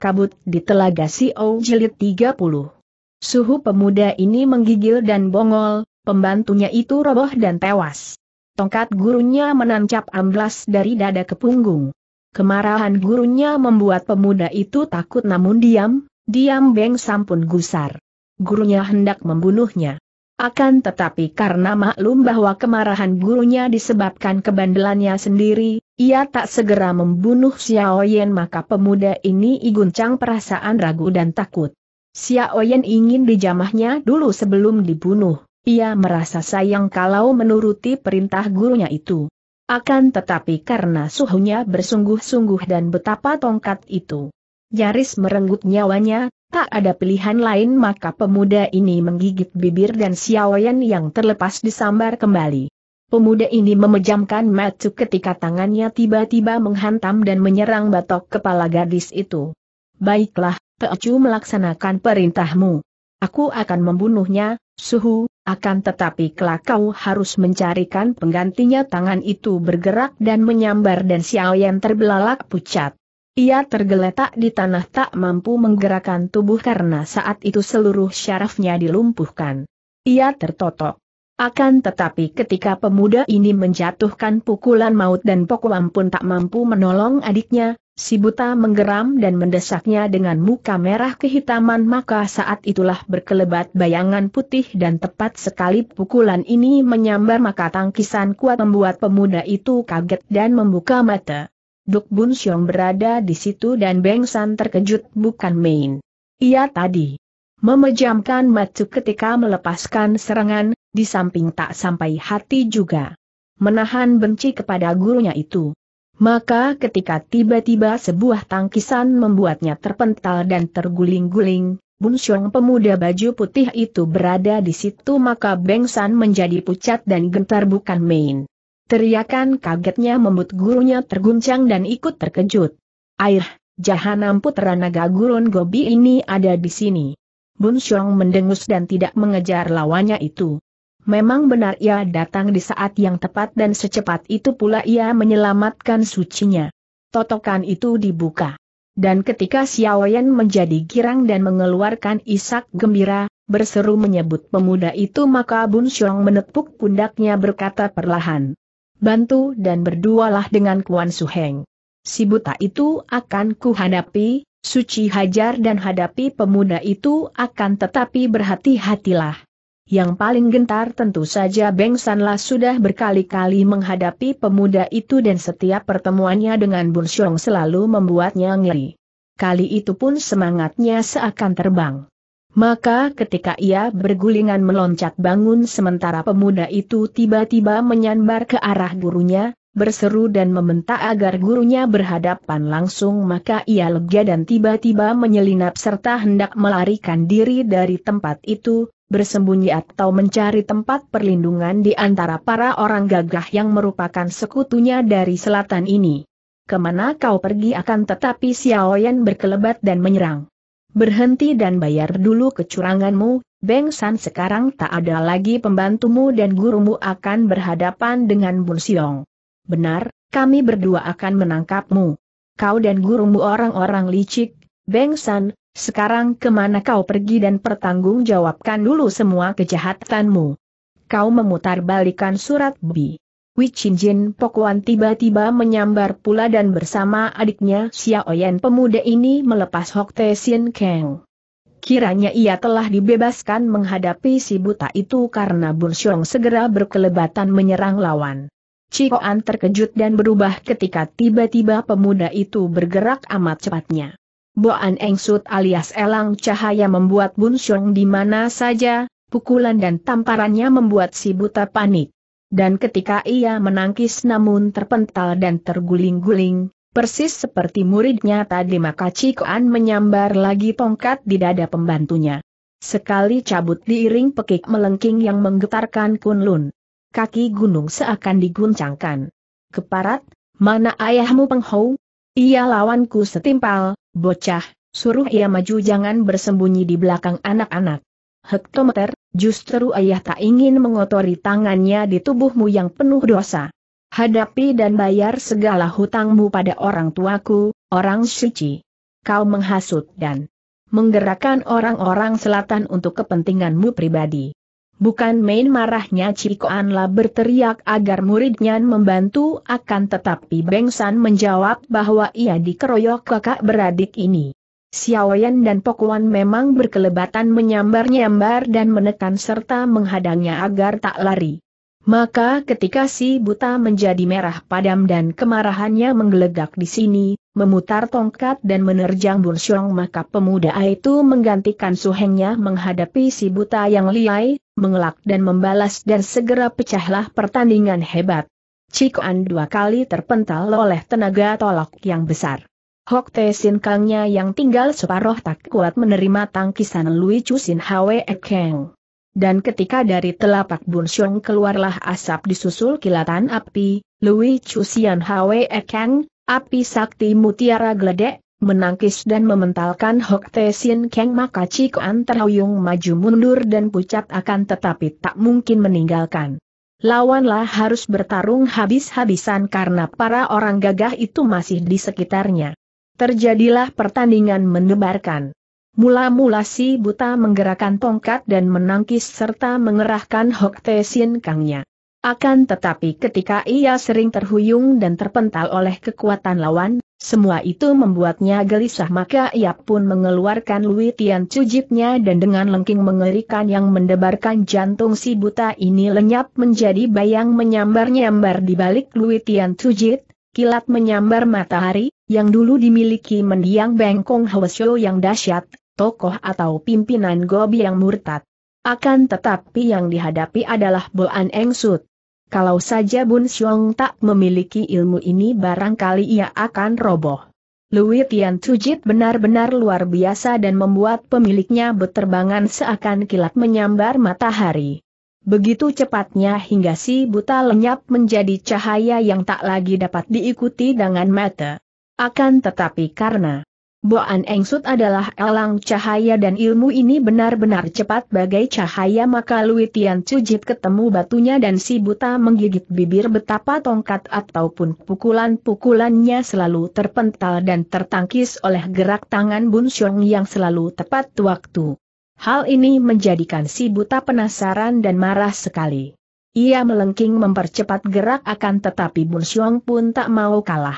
Kabut di Telaga Sio Jilid 30 Suhu pemuda ini menggigil dan bongol, pembantunya itu roboh dan tewas. Tongkat gurunya menancap amblas dari dada ke punggung. Kemarahan gurunya membuat pemuda itu takut namun diam, diam beng sampun gusar. Gurunya hendak membunuhnya. Akan tetapi karena maklum bahwa kemarahan gurunya disebabkan kebandelannya sendiri, ia tak segera membunuh Xiao Yan maka pemuda ini iguncang perasaan ragu dan takut. Xiao Yan ingin dijamahnya dulu sebelum dibunuh, ia merasa sayang kalau menuruti perintah gurunya itu. Akan tetapi karena suhunya bersungguh-sungguh dan betapa tongkat itu nyaris merenggut nyawanya, tak ada pilihan lain maka pemuda ini menggigit bibir dan Xiao Yan yang terlepas disambar kembali. Pemuda ini memejamkan mata ketika tangannya tiba-tiba menghantam dan menyerang batok kepala gadis itu. Baiklah, Teju melaksanakan perintahmu. Aku akan membunuhnya, Suhu, akan tetapi kelak kau harus mencarikan penggantinya tangan itu bergerak dan menyambar dan Xiao Yan terbelalak pucat. Ia tergeletak di tanah tak mampu menggerakkan tubuh karena saat itu seluruh syarafnya dilumpuhkan. Ia tertotok. Akan tetapi ketika pemuda ini menjatuhkan pukulan maut dan Pokuam pun tak mampu menolong adiknya, si buta menggeram dan mendesaknya dengan muka merah kehitaman maka saat itulah berkelebat bayangan putih dan tepat sekali pukulan ini menyambar maka tangkisan kuat membuat pemuda itu kaget dan membuka mata. Duk Bun Xiong berada di situ dan Beng San terkejut bukan main. Ia tadi memejamkan mata ketika melepaskan serangan, di samping tak sampai hati juga. Menahan benci kepada gurunya itu. Maka ketika tiba-tiba sebuah tangkisan membuatnya terpental dan terguling-guling, Bunsyong pemuda baju putih itu berada di situ maka Bengsan menjadi pucat dan gentar bukan main. Teriakan kagetnya membuat gurunya terguncang dan ikut terkejut. Air, jahanam putra naga gurun Gobi ini ada di sini. Bunsyong mendengus dan tidak mengejar lawannya itu. Memang benar ia datang di saat yang tepat dan secepat itu pula ia menyelamatkan sucinya. Totokan itu dibuka. Dan ketika Xiaoyan menjadi girang dan mengeluarkan isak gembira, berseru menyebut pemuda itu maka Bun Xiong menepuk pundaknya berkata perlahan. Bantu dan berdualah dengan Kuan Heng. Si buta itu akan kuhadapi, suci hajar dan hadapi pemuda itu akan tetapi berhati-hatilah. Yang paling gentar tentu saja Beng Sanlah sudah berkali-kali menghadapi pemuda itu dan setiap pertemuannya dengan Bun Xiong selalu membuatnya ngeri. Kali itu pun semangatnya seakan terbang. Maka ketika ia bergulingan meloncat bangun sementara pemuda itu tiba-tiba menyambar ke arah gurunya, berseru dan membentak agar gurunya berhadapan langsung maka ia lega dan tiba-tiba menyelinap serta hendak melarikan diri dari tempat itu, bersembunyi atau mencari tempat perlindungan di antara para orang gagah yang merupakan sekutunya dari selatan ini. Kemana kau pergi akan tetapi Xiaoyan berkelebat dan menyerang. Berhenti dan bayar dulu kecuranganmu, Beng San sekarang tak ada lagi pembantumu dan gurumu akan berhadapan dengan Bun Siong. Benar, kami berdua akan menangkapmu. Kau dan gurumu orang-orang licik, Beng San, sekarang kemana kau pergi dan pertanggungjawabkan dulu semua kejahatanmu. Kau memutar balikan surat B. Wicinjin Pokuan tiba-tiba menyambar pula dan bersama adiknya Xiao Yan pemuda ini melepas Hok Te Sien Kang. Kiranya ia telah dibebaskan menghadapi si buta itu karena Bunsyong segera berkelebatan menyerang lawan. Cikoan terkejut dan berubah ketika tiba-tiba pemuda itu bergerak amat cepatnya. Boan Engsut alias Elang Cahaya membuat Bun Xiong di mana saja, pukulan dan tamparannya membuat si buta panik. Dan ketika ia menangkis namun terpental dan terguling-guling, persis seperti muridnya tadi maka Cikuan menyambar lagi tongkat di dada pembantunya. Sekali cabut diiring pekik melengking yang menggetarkan kunlun. Kaki gunung seakan diguncangkan. Keparat, mana ayahmu penghou? Ia lawanku setimpal, bocah, suruh ia maju jangan bersembunyi di belakang anak-anak. Hektometer, justru ayah tak ingin mengotori tangannya di tubuhmu yang penuh dosa. Hadapi dan bayar segala hutangmu pada orang tuaku, orang suci. Kau menghasut dan menggerakkan orang-orang selatan untuk kepentinganmu pribadi. Bukan main marahnya Anla berteriak agar muridnya membantu akan tetapi Bengsan menjawab bahwa ia dikeroyok kakak beradik ini. Xiaoyan dan Pokuan memang berkelebatan menyambar-nyambar dan menekan serta menghadangnya agar tak lari. Maka ketika si buta menjadi merah padam dan kemarahannya menggelegak di sini, memutar tongkat dan menerjang Bunsyong maka pemuda itu menggantikan suhengnya menghadapi si buta yang liai, mengelak dan membalas dan segera pecahlah pertandingan hebat. Cikuan dua kali terpental oleh tenaga tolak yang besar. Hok Te Sin Kangnya yang tinggal separoh tak kuat menerima tangkisan Lui Chu Sin Hwe e Kang. Dan ketika dari telapak Bunsyong keluarlah asap disusul kilatan api, Lui Chu Sin Hwe e Kang, Api sakti mutiara gledek menangkis dan mementalkan Hok Te Sin Kang maka Cikuan terhuyung maju mundur dan pucat akan tetapi tak mungkin meninggalkan. Lawanlah harus bertarung habis-habisan karena para orang gagah itu masih di sekitarnya. Terjadilah pertandingan mendebarkan. Mula-mula si buta menggerakkan tongkat dan menangkis serta mengerahkan Hok Te Kangnya. Akan tetapi ketika ia sering terhuyung dan terpental oleh kekuatan lawan, semua itu membuatnya gelisah maka ia pun mengeluarkan Lui Tian cujitnya dan dengan lengking mengerikan yang mendebarkan jantung si buta ini lenyap menjadi bayang menyambar-nyambar di balik Lui Tian cujit, kilat menyambar matahari, yang dulu dimiliki mendiang Bengkong Hwasyo yang dahsyat, tokoh atau pimpinan Gobi yang murtad. Akan tetapi yang dihadapi adalah Boan Engsut. Kalau saja Bun Xiong tak memiliki ilmu ini barangkali ia akan roboh. Louis Tian Tujit benar-benar luar biasa dan membuat pemiliknya berterbangan seakan kilat menyambar matahari. Begitu cepatnya hingga si buta lenyap menjadi cahaya yang tak lagi dapat diikuti dengan mata. Akan tetapi karena Boan Engsut adalah elang cahaya dan ilmu ini benar-benar cepat bagai cahaya maka Lui Tian Cujit ketemu batunya dan si buta menggigit bibir betapa tongkat ataupun pukulan-pukulannya selalu terpental dan tertangkis oleh gerak tangan Bun Xiong yang selalu tepat waktu. Hal ini menjadikan si buta penasaran dan marah sekali. Ia melengking mempercepat gerak akan tetapi Bun Xiong pun tak mau kalah.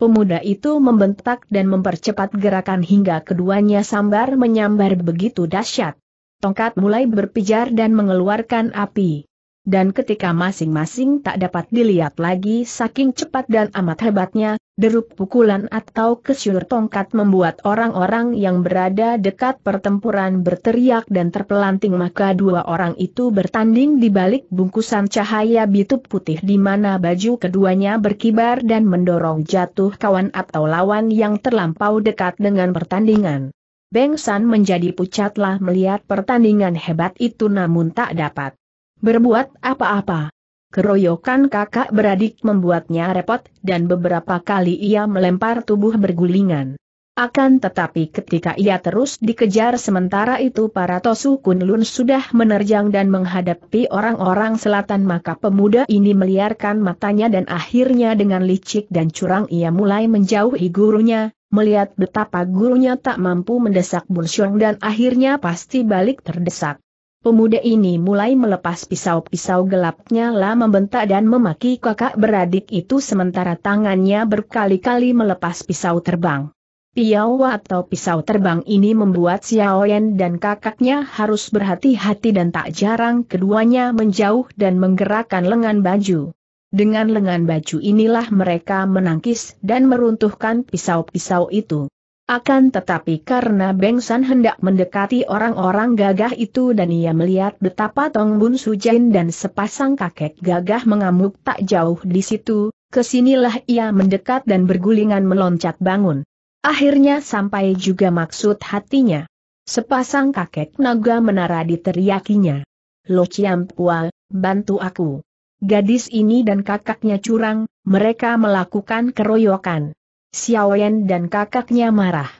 Pemuda itu membentak dan mempercepat gerakan hingga keduanya sambar menyambar begitu dahsyat. Tongkat mulai berpijar dan mengeluarkan api dan ketika masing-masing tak dapat dilihat lagi saking cepat dan amat hebatnya, deruk pukulan atau kesyur tongkat membuat orang-orang yang berada dekat pertempuran berteriak dan terpelanting maka dua orang itu bertanding di balik bungkusan cahaya bitup putih di mana baju keduanya berkibar dan mendorong jatuh kawan atau lawan yang terlampau dekat dengan pertandingan. Beng San menjadi pucatlah melihat pertandingan hebat itu namun tak dapat berbuat apa-apa. Keroyokan kakak beradik membuatnya repot dan beberapa kali ia melempar tubuh bergulingan. Akan tetapi ketika ia terus dikejar sementara itu para Tosu Kunlun sudah menerjang dan menghadapi orang-orang selatan maka pemuda ini meliarkan matanya dan akhirnya dengan licik dan curang ia mulai menjauhi gurunya, melihat betapa gurunya tak mampu mendesak Bunsyong dan akhirnya pasti balik terdesak. Pemuda ini mulai melepas pisau-pisau gelapnya lah membentak dan memaki kakak beradik itu sementara tangannya berkali-kali melepas pisau terbang. Piau atau pisau terbang ini membuat Xiao Yan dan kakaknya harus berhati-hati dan tak jarang keduanya menjauh dan menggerakkan lengan baju. Dengan lengan baju inilah mereka menangkis dan meruntuhkan pisau-pisau itu. Akan tetapi karena Beng San hendak mendekati orang-orang gagah itu dan ia melihat betapa Tong Bun Su Jin dan sepasang kakek gagah mengamuk tak jauh di situ, kesinilah ia mendekat dan bergulingan meloncat bangun. Akhirnya sampai juga maksud hatinya. Sepasang kakek naga menara diteriakinya. Lo Pua, bantu aku. Gadis ini dan kakaknya curang, mereka melakukan keroyokan. Xiaoyan dan kakaknya marah.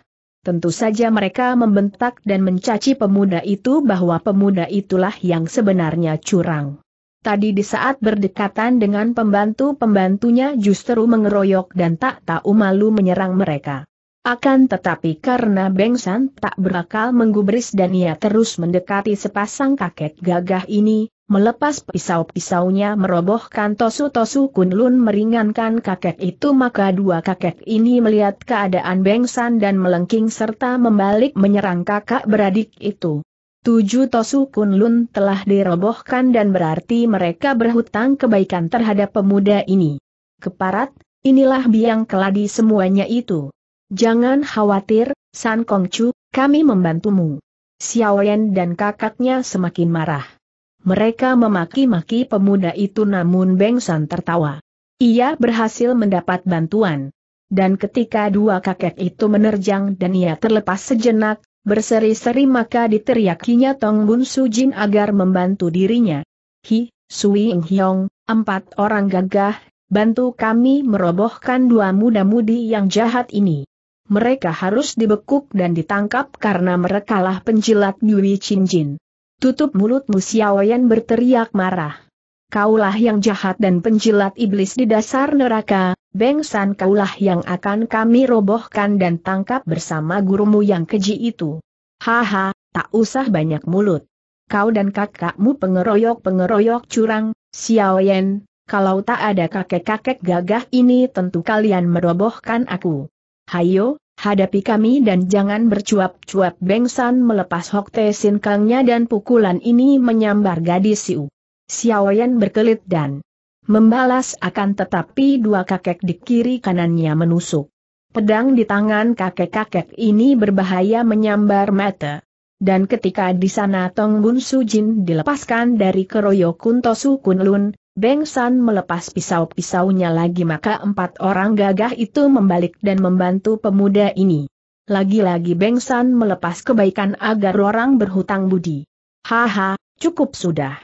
Tentu saja mereka membentak dan mencaci pemuda itu bahwa pemuda itulah yang sebenarnya curang. Tadi di saat berdekatan dengan pembantu-pembantunya justru mengeroyok dan tak tahu malu menyerang mereka. Akan tetapi karena Beng San tak berakal menggubris dan ia terus mendekati sepasang kakek gagah ini, melepas pisau-pisaunya merobohkan Tosu-Tosu Kunlun meringankan kakek itu maka dua kakek ini melihat keadaan Bengsan dan melengking serta membalik menyerang kakak beradik itu. Tujuh Tosu Kunlun telah dirobohkan dan berarti mereka berhutang kebaikan terhadap pemuda ini. Keparat, inilah biang keladi semuanya itu. Jangan khawatir, San Kongcu, kami membantumu. Xiaoyan dan kakaknya semakin marah. Mereka memaki-maki pemuda itu namun Beng San tertawa. Ia berhasil mendapat bantuan. Dan ketika dua kakek itu menerjang dan ia terlepas sejenak, berseri-seri maka diteriakinya Tong Bun Jin agar membantu dirinya. Hi, Sui Ing Hyong, empat orang gagah, bantu kami merobohkan dua muda-mudi yang jahat ini. Mereka harus dibekuk dan ditangkap karena merekalah penjilat Yui Chin Jin. Tutup mulutmu Xiaoyan berteriak marah. Kaulah yang jahat dan penjilat iblis di dasar neraka, Bengsan. kaulah yang akan kami robohkan dan tangkap bersama gurumu yang keji itu. Haha, tak usah banyak mulut. Kau dan kakakmu pengeroyok-pengeroyok curang, Xiaoyan, kalau tak ada kakek-kakek gagah ini tentu kalian merobohkan aku. Hayo, hadapi kami dan jangan bercuap-cuap Bengsan melepas Hok Te dan pukulan ini menyambar gadis Siu. Xiaoyan berkelit dan membalas akan tetapi dua kakek di kiri kanannya menusuk. Pedang di tangan kakek-kakek ini berbahaya menyambar mata. Dan ketika di sana Tong Bun Su Jin dilepaskan dari keroyok Kunto Su Kun Lun, Beng San melepas pisau-pisaunya lagi maka empat orang gagah itu membalik dan membantu pemuda ini. Lagi-lagi Beng San melepas kebaikan agar orang berhutang budi. Haha, cukup sudah.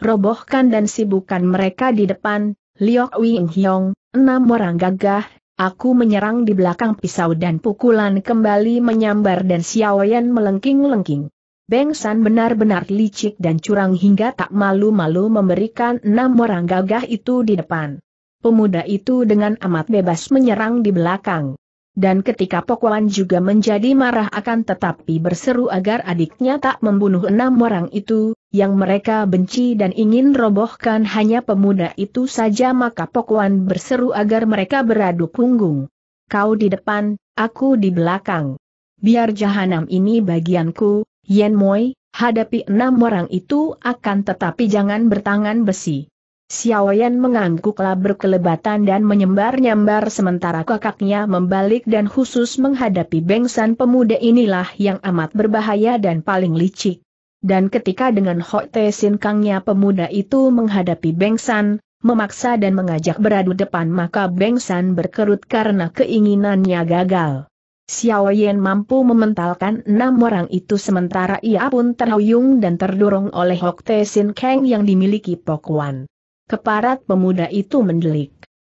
Robohkan dan sibukkan mereka di depan, Liok Wing Hyong, enam orang gagah, aku menyerang di belakang pisau dan pukulan kembali menyambar dan Xiaoyan melengking-lengking. Beng San benar-benar licik dan curang hingga tak malu-malu memberikan enam orang gagah itu di depan. Pemuda itu dengan amat bebas menyerang di belakang. Dan ketika Pokwan juga menjadi marah akan tetapi berseru agar adiknya tak membunuh enam orang itu, yang mereka benci dan ingin robohkan hanya pemuda itu saja maka Pokwan berseru agar mereka beradu punggung. Kau di depan, aku di belakang. Biar jahanam ini bagianku, Yen Moi, hadapi enam orang itu akan tetapi jangan bertangan besi. Xiaoyan mengangguklah berkelebatan dan menyembar-nyembar sementara kakaknya membalik dan khusus menghadapi bengsan pemuda inilah yang amat berbahaya dan paling licik. Dan ketika dengan Hok Te Sin Kangnya pemuda itu menghadapi bengsan, memaksa dan mengajak beradu depan maka bengsan berkerut karena keinginannya gagal. Xiao Yan mampu mementalkan enam orang itu sementara ia pun terhuyung dan terdorong oleh Hok Te Sin Kang yang dimiliki Pok Wan. Keparat pemuda itu mendelik.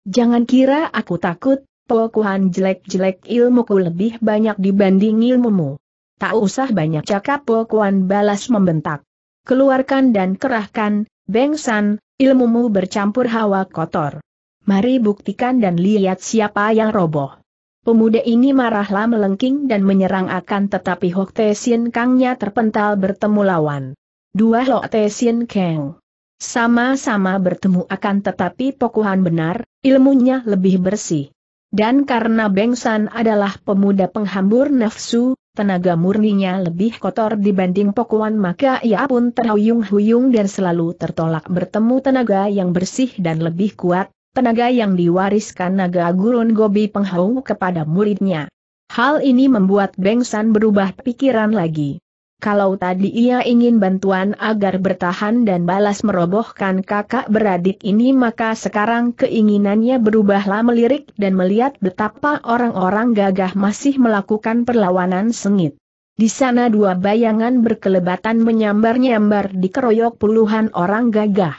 Jangan kira aku takut, Pok Wan jelek-jelek ilmuku lebih banyak dibanding ilmumu. Tak usah banyak cakap Pok Wan balas membentak. Keluarkan dan kerahkan, Beng San, ilmumu bercampur hawa kotor. Mari buktikan dan lihat siapa yang roboh. Pemuda ini marahlah melengking dan menyerang akan tetapi Hok Te Kangnya terpental bertemu lawan. Dua Hok Te Kang. Sama-sama bertemu akan tetapi Pokuhan benar, ilmunya lebih bersih. Dan karena Bengsan adalah pemuda penghambur nafsu, tenaga murninya lebih kotor dibanding pokuhan maka ia pun terhuyung-huyung dan selalu tertolak bertemu tenaga yang bersih dan lebih kuat, tenaga yang diwariskan naga gurun Gobi Penghau kepada muridnya. Hal ini membuat Beng berubah pikiran lagi. Kalau tadi ia ingin bantuan agar bertahan dan balas merobohkan kakak beradik ini maka sekarang keinginannya berubahlah melirik dan melihat betapa orang-orang gagah masih melakukan perlawanan sengit. Di sana dua bayangan berkelebatan menyambar-nyambar dikeroyok puluhan orang gagah.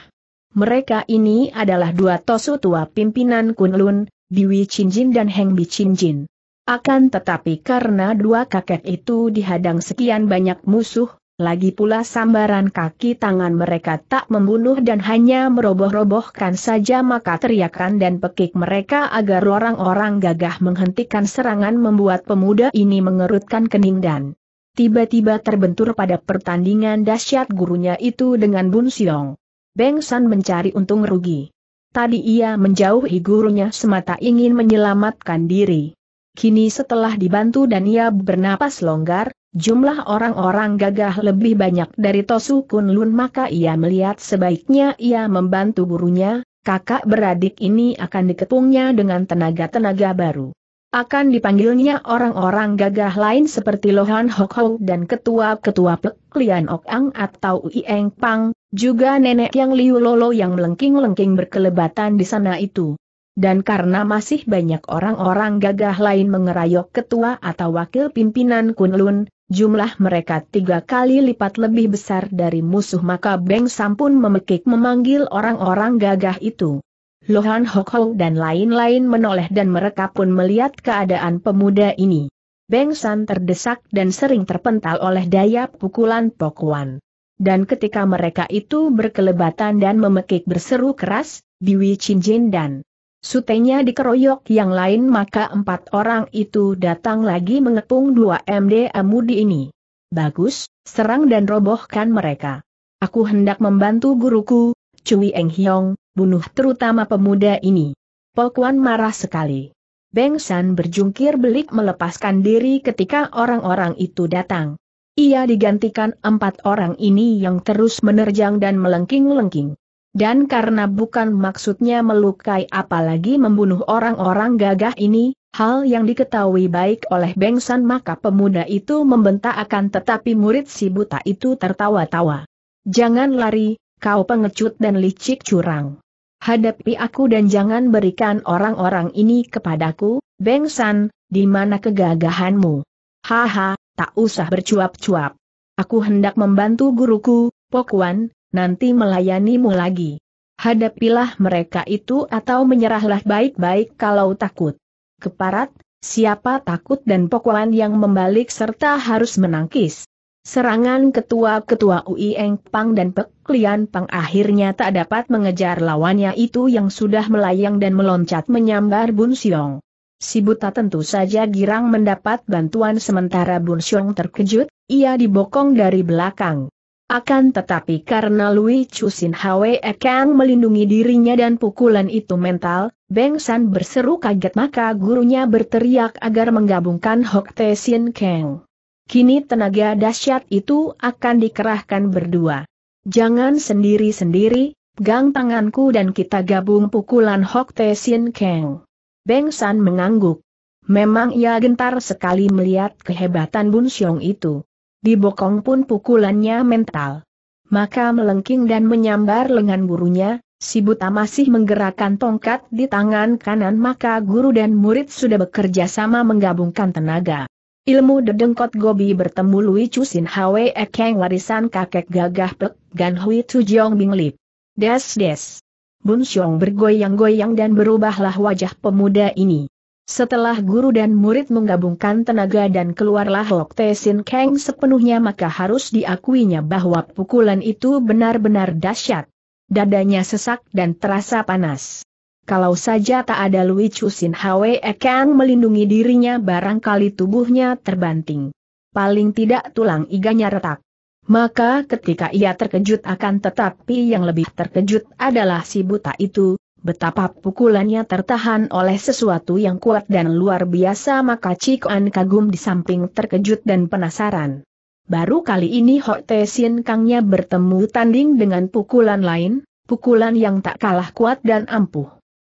Mereka ini adalah dua tosu tua pimpinan Kunlun, Biwi Chinjin dan Heng Bi Chinjin. Akan tetapi karena dua kakek itu dihadang sekian banyak musuh, lagi pula sambaran kaki tangan mereka tak membunuh dan hanya meroboh-robohkan saja maka teriakan dan pekik mereka agar orang-orang gagah menghentikan serangan membuat pemuda ini mengerutkan kening dan tiba-tiba terbentur pada pertandingan dahsyat gurunya itu dengan Bun Siong. Beng San mencari untung rugi. Tadi ia menjauhi gurunya semata ingin menyelamatkan diri. Kini setelah dibantu dan ia bernapas longgar, jumlah orang-orang gagah lebih banyak dari Tosu Kun Lun maka ia melihat sebaiknya ia membantu gurunya, kakak beradik ini akan dikepungnya dengan tenaga-tenaga baru. Akan dipanggilnya orang-orang gagah lain seperti Lohan Hok Hou dan ketua-ketua Pek Lian Ok Ang atau Ieng Pang, juga nenek yang Liu Lolo yang melengking-lengking berkelebatan di sana itu. Dan karena masih banyak orang-orang gagah lain mengerayok ketua atau wakil pimpinan Kunlun, jumlah mereka tiga kali lipat lebih besar dari musuh maka Beng sam pun memekik memanggil orang-orang gagah itu. Lohan Hok dan lain-lain menoleh dan mereka pun melihat keadaan pemuda ini. Beng San terdesak dan sering terpental oleh daya pukulan Pokuan dan ketika mereka itu berkelebatan dan memekik berseru keras, Biwi Cinjin dan sutenya dikeroyok yang lain maka empat orang itu datang lagi mengepung dua MD Amudi ini. Bagus, serang dan robohkan mereka. Aku hendak membantu guruku, Cui Eng Hiong, bunuh terutama pemuda ini. Polkuan marah sekali. Beng San berjungkir belik melepaskan diri ketika orang-orang itu datang. Ia digantikan empat orang ini yang terus menerjang dan melengking-lengking. Dan karena bukan maksudnya melukai apalagi membunuh orang-orang gagah ini, hal yang diketahui baik oleh Bengsan maka pemuda itu membentak akan tetapi murid si buta itu tertawa-tawa. Jangan lari, kau pengecut dan licik curang. Hadapi aku dan jangan berikan orang-orang ini kepadaku, Bengsan, di mana kegagahanmu? Haha, tak usah bercuap-cuap. Aku hendak membantu guruku, Pokuan, nanti melayanimu lagi. Hadapilah mereka itu atau menyerahlah baik-baik kalau takut. Keparat, siapa takut dan Pokuan yang membalik serta harus menangkis. Serangan ketua-ketua UI Eng Pang dan Pek Lian Pang akhirnya tak dapat mengejar lawannya itu yang sudah melayang dan meloncat menyambar Bun Siong. Si buta tentu saja girang mendapat bantuan sementara Bun Xiong terkejut, ia dibokong dari belakang. Akan tetapi karena Lui Chu Sin Hwe Kang melindungi dirinya dan pukulan itu mental, Beng San berseru kaget maka gurunya berteriak agar menggabungkan Hok Te Sin Kang. Kini tenaga dahsyat itu akan dikerahkan berdua. Jangan sendiri-sendiri, gang tanganku dan kita gabung pukulan Hok Te Sin Kang. Beng San mengangguk. Memang ia gentar sekali melihat kehebatan Bun Xiong itu. Dibokong pun pukulannya mental. Maka melengking dan menyambar lengan gurunya, si buta masih menggerakkan tongkat di tangan kanan maka guru dan murid sudah bekerja sama menggabungkan tenaga. Ilmu dedengkot gobi bertemu Lui Chu Sin Hwe Ekeng warisan kakek gagah Pek Gan Hui Tu Jiong Bing Lip. Des des. Bun Xiong bergoyang-goyang dan berubahlah wajah pemuda ini. Setelah guru dan murid menggabungkan tenaga dan keluarlah Hok Te Sin Kang sepenuhnya maka harus diakuinya bahwa pukulan itu benar-benar dahsyat. Dadanya sesak dan terasa panas. Kalau saja tak ada Lui Sin Hwe Kang melindungi dirinya barangkali tubuhnya terbanting. Paling tidak tulang iganya retak. Maka ketika ia terkejut akan tetapi yang lebih terkejut adalah si buta itu, betapa pukulannya tertahan oleh sesuatu yang kuat dan luar biasa maka Cik kagum di samping terkejut dan penasaran. Baru kali ini Ho Te Sin Kangnya bertemu tanding dengan pukulan lain, pukulan yang tak kalah kuat dan ampuh.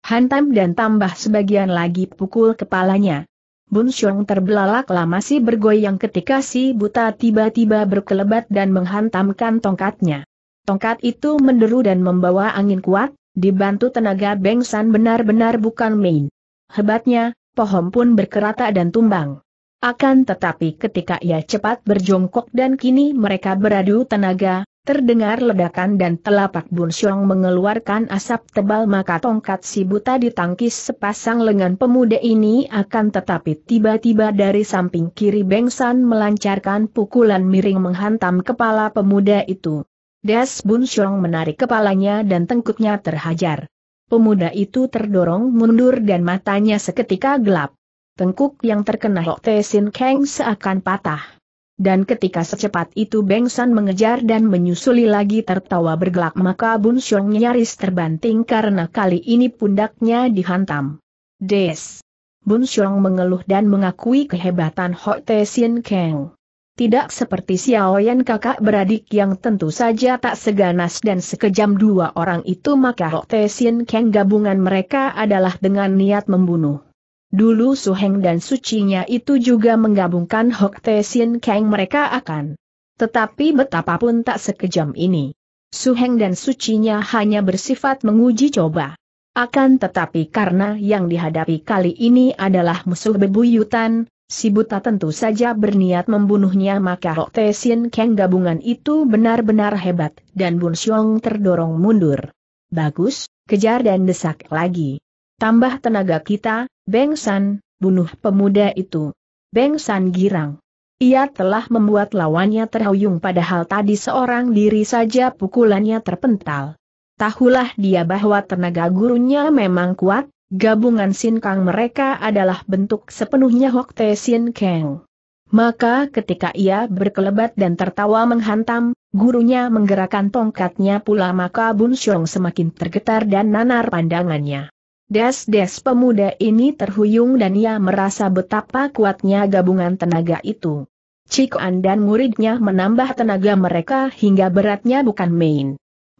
Hantam dan tambah sebagian lagi pukul kepalanya, Bun Xiong terbelalak lama si bergoyang ketika si buta tiba-tiba berkelebat dan menghantamkan tongkatnya. Tongkat itu menderu dan membawa angin kuat, dibantu tenaga Bengsan benar-benar bukan main. Hebatnya, pohon pun berkerata dan tumbang. Akan tetapi ketika ia cepat berjongkok dan kini mereka beradu tenaga, Terdengar ledakan dan telapak Bun Xiong mengeluarkan asap tebal maka tongkat si buta ditangkis sepasang lengan pemuda ini akan tetapi tiba-tiba dari samping kiri Beng San melancarkan pukulan miring menghantam kepala pemuda itu. Das Bun Xiong menarik kepalanya dan tengkuknya terhajar. Pemuda itu terdorong mundur dan matanya seketika gelap. Tengkuk yang terkena Te Sin Kang seakan patah dan ketika secepat itu Beng San mengejar dan menyusuli lagi tertawa bergelak maka Bun Xiong nyaris terbanting karena kali ini pundaknya dihantam. Des! Bun Xiong mengeluh dan mengakui kehebatan Ho Te Sien Kang. Tidak seperti Xiao Yan kakak beradik yang tentu saja tak seganas dan sekejam dua orang itu maka Ho Te Sien Kang gabungan mereka adalah dengan niat membunuh. Dulu Su Heng dan sucinya itu juga menggabungkan Hok Te Kang mereka akan. Tetapi betapapun tak sekejam ini. Su Heng dan sucinya hanya bersifat menguji coba. Akan tetapi karena yang dihadapi kali ini adalah musuh bebuyutan, si buta tentu saja berniat membunuhnya maka Hok Te Kang gabungan itu benar-benar hebat dan Bun Xiong terdorong mundur. Bagus, kejar dan desak lagi. Tambah tenaga kita, Beng San, bunuh pemuda itu. Beng San girang. Ia telah membuat lawannya terhuyung padahal tadi seorang diri saja pukulannya terpental. Tahulah dia bahwa tenaga gurunya memang kuat, gabungan Sin Kang mereka adalah bentuk sepenuhnya Hokte Sin Kang. Maka ketika ia berkelebat dan tertawa menghantam, gurunya menggerakkan tongkatnya pula maka Bun Xiong semakin tergetar dan nanar pandangannya. Des-des pemuda ini terhuyung dan ia merasa betapa kuatnya gabungan tenaga itu. Cikuan dan muridnya menambah tenaga mereka hingga beratnya bukan main.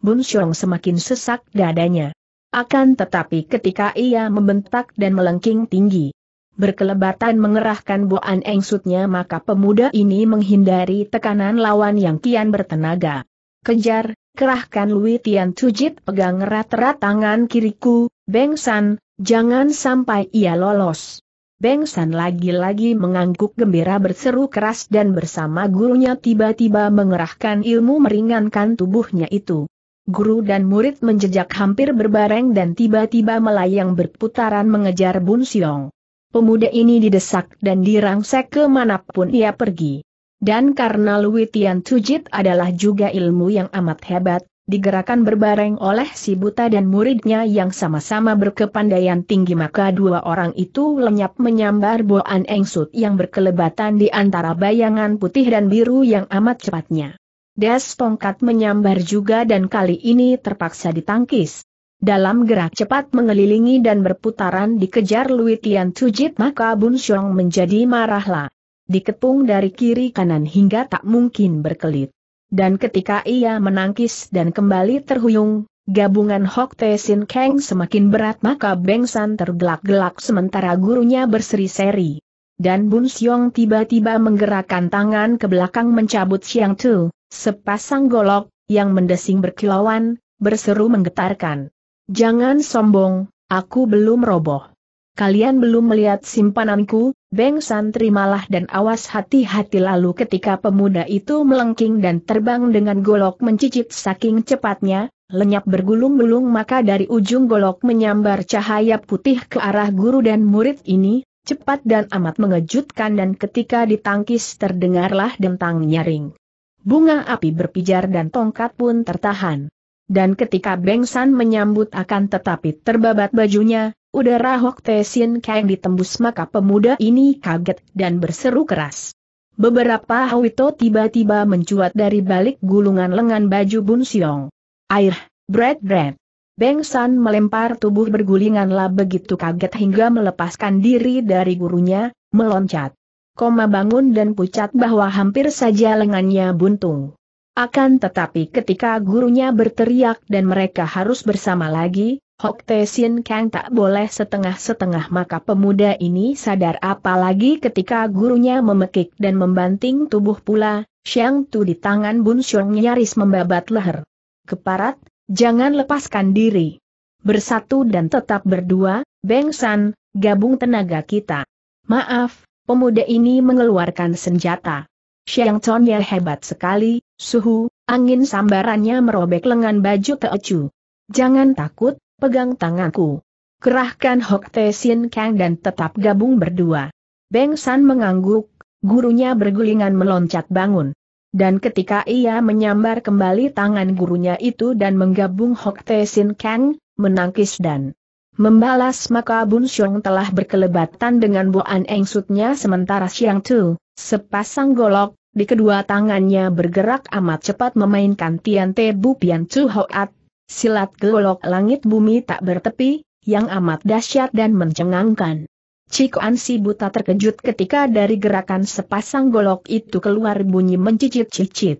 Bun Xiong semakin sesak dadanya. Akan tetapi ketika ia membentak dan melengking tinggi, berkelebatan mengerahkan buan engsutnya maka pemuda ini menghindari tekanan lawan yang kian bertenaga. Kejar, kerahkan Lui Tian Cujit pegang erat-erat tangan kiriku, Beng San, jangan sampai ia lolos. Beng San lagi-lagi mengangguk gembira berseru keras dan bersama gurunya tiba-tiba mengerahkan ilmu meringankan tubuhnya itu. Guru dan murid menjejak hampir berbareng dan tiba-tiba melayang berputaran mengejar Bun Siong. Pemuda ini didesak dan dirangsek kemanapun ia pergi. Dan karena Lui Tian Tujit adalah juga ilmu yang amat hebat, digerakkan berbareng oleh si buta dan muridnya yang sama-sama berkepandaian tinggi maka dua orang itu lenyap menyambar Boan Engsut yang berkelebatan di antara bayangan putih dan biru yang amat cepatnya. Das tongkat menyambar juga dan kali ini terpaksa ditangkis. Dalam gerak cepat mengelilingi dan berputaran dikejar Lui Tian Tujit maka Bun Xiong menjadi marahlah. Diketung dari kiri kanan hingga tak mungkin berkelit dan ketika ia menangkis dan kembali terhuyung, gabungan Hok Te Sin Kang semakin berat maka Beng San tergelak-gelak sementara gurunya berseri-seri. Dan Bun Siong tiba-tiba menggerakkan tangan ke belakang mencabut Siang Tu, sepasang golok, yang mendesing berkilauan, berseru menggetarkan. Jangan sombong, aku belum roboh. Kalian belum melihat simpananku, Beng San terimalah dan awas hati-hati lalu ketika pemuda itu melengking dan terbang dengan golok mencicit saking cepatnya, lenyap bergulung-gulung maka dari ujung golok menyambar cahaya putih ke arah guru dan murid ini, cepat dan amat mengejutkan dan ketika ditangkis terdengarlah dentang nyaring. Bunga api berpijar dan tongkat pun tertahan. Dan ketika Beng San menyambut akan tetapi terbabat bajunya, Udara Hok Tesin Kang ditembus maka pemuda ini kaget dan berseru keras. Beberapa Hawito tiba-tiba mencuat dari balik gulungan lengan baju Bun Siong. Air, bread bread. Beng San melempar tubuh bergulinganlah begitu kaget hingga melepaskan diri dari gurunya, meloncat. Koma bangun dan pucat bahwa hampir saja lengannya buntung. Akan tetapi ketika gurunya berteriak dan mereka harus bersama lagi, Hok Te Kang tak boleh setengah-setengah maka pemuda ini sadar apalagi ketika gurunya memekik dan membanting tubuh pula, Xiang Tu di tangan Bun Xiong nyaris membabat leher. Keparat, jangan lepaskan diri. Bersatu dan tetap berdua, Beng San, gabung tenaga kita. Maaf, pemuda ini mengeluarkan senjata. Xiang Chonnya hebat sekali, suhu, angin sambarannya merobek lengan baju Teocu. Jangan takut, pegang tanganku. Kerahkan Hok Te Sin Kang dan tetap gabung berdua. Beng San mengangguk, gurunya bergulingan meloncat bangun. Dan ketika ia menyambar kembali tangan gurunya itu dan menggabung Hok Te Sin Kang, menangkis dan membalas maka Bun Xiong telah berkelebatan dengan Boan Eng Sutnya sementara Xiang Tu, sepasang golok, di kedua tangannya bergerak amat cepat memainkan Tian Te Bu Pian Chu Hoat, Silat golok langit bumi tak bertepi, yang amat dahsyat dan mencengangkan. Cik si buta terkejut ketika dari gerakan sepasang golok itu keluar bunyi mencicit-cicit.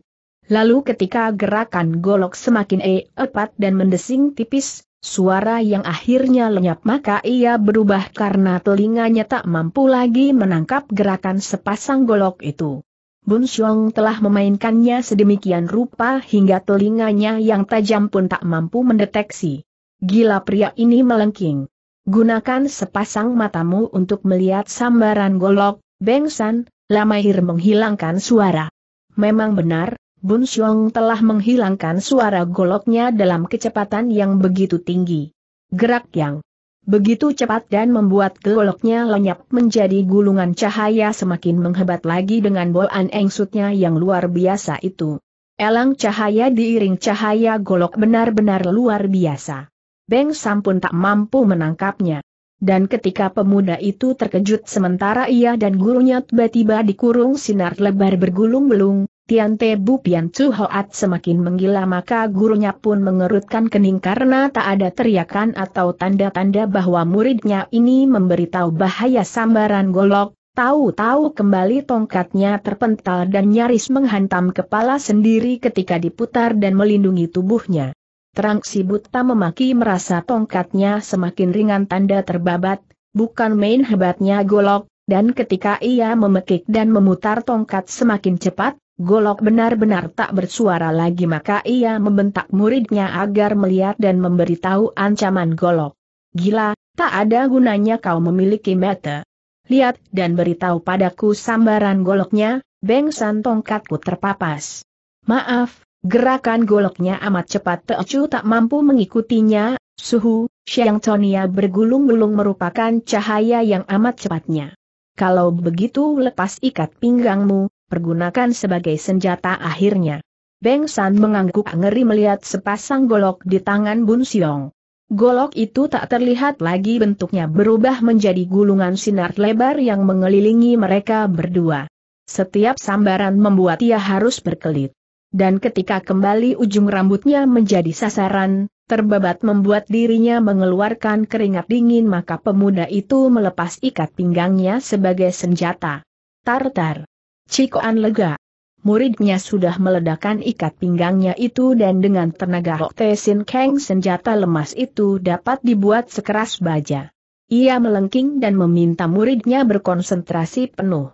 Lalu ketika gerakan golok semakin e, epat dan mendesing tipis, suara yang akhirnya lenyap maka ia berubah karena telinganya tak mampu lagi menangkap gerakan sepasang golok itu. Bun Xiong telah memainkannya sedemikian rupa hingga telinganya yang tajam pun tak mampu mendeteksi. Gila pria ini melengking. Gunakan sepasang matamu untuk melihat sambaran golok, Bengsan, Lamahir menghilangkan suara. Memang benar, Bun Xiong telah menghilangkan suara goloknya dalam kecepatan yang begitu tinggi. Gerak yang Begitu cepat dan membuat goloknya lenyap menjadi gulungan cahaya semakin menghebat lagi dengan boan engsutnya yang luar biasa itu. Elang cahaya diiring cahaya golok benar-benar luar biasa. Beng sam pun tak mampu menangkapnya. Dan ketika pemuda itu terkejut sementara ia dan gurunya tiba-tiba dikurung sinar lebar bergulung-belung, Tian Te Bu Pian Chu Hoat semakin menggila maka gurunya pun mengerutkan kening karena tak ada teriakan atau tanda-tanda bahwa muridnya ini memberitahu bahaya sambaran golok, tahu-tahu kembali tongkatnya terpental dan nyaris menghantam kepala sendiri ketika diputar dan melindungi tubuhnya. Terang si buta memaki merasa tongkatnya semakin ringan tanda terbabat, bukan main hebatnya golok, dan ketika ia memekik dan memutar tongkat semakin cepat, Golok benar-benar tak bersuara lagi maka ia membentak muridnya agar melihat dan memberitahu ancaman Golok. Gila, tak ada gunanya kau memiliki mata. Lihat dan beritahu padaku sambaran goloknya, bengsan tongkatku terpapas. Maaf, gerakan goloknya amat cepat Teocu tak mampu mengikutinya, suhu, Siang Tonia bergulung-gulung merupakan cahaya yang amat cepatnya. Kalau begitu lepas ikat pinggangmu, pergunakan sebagai senjata akhirnya. Beng San mengangguk ngeri melihat sepasang golok di tangan Bun Siong. Golok itu tak terlihat lagi bentuknya berubah menjadi gulungan sinar lebar yang mengelilingi mereka berdua. Setiap sambaran membuat ia harus berkelit. Dan ketika kembali ujung rambutnya menjadi sasaran, terbebat membuat dirinya mengeluarkan keringat dingin maka pemuda itu melepas ikat pinggangnya sebagai senjata. Tartar. Cikoan lega. Muridnya sudah meledakkan ikat pinggangnya itu dan dengan tenaga Hoktesin Kang senjata lemas itu dapat dibuat sekeras baja. Ia melengking dan meminta muridnya berkonsentrasi penuh.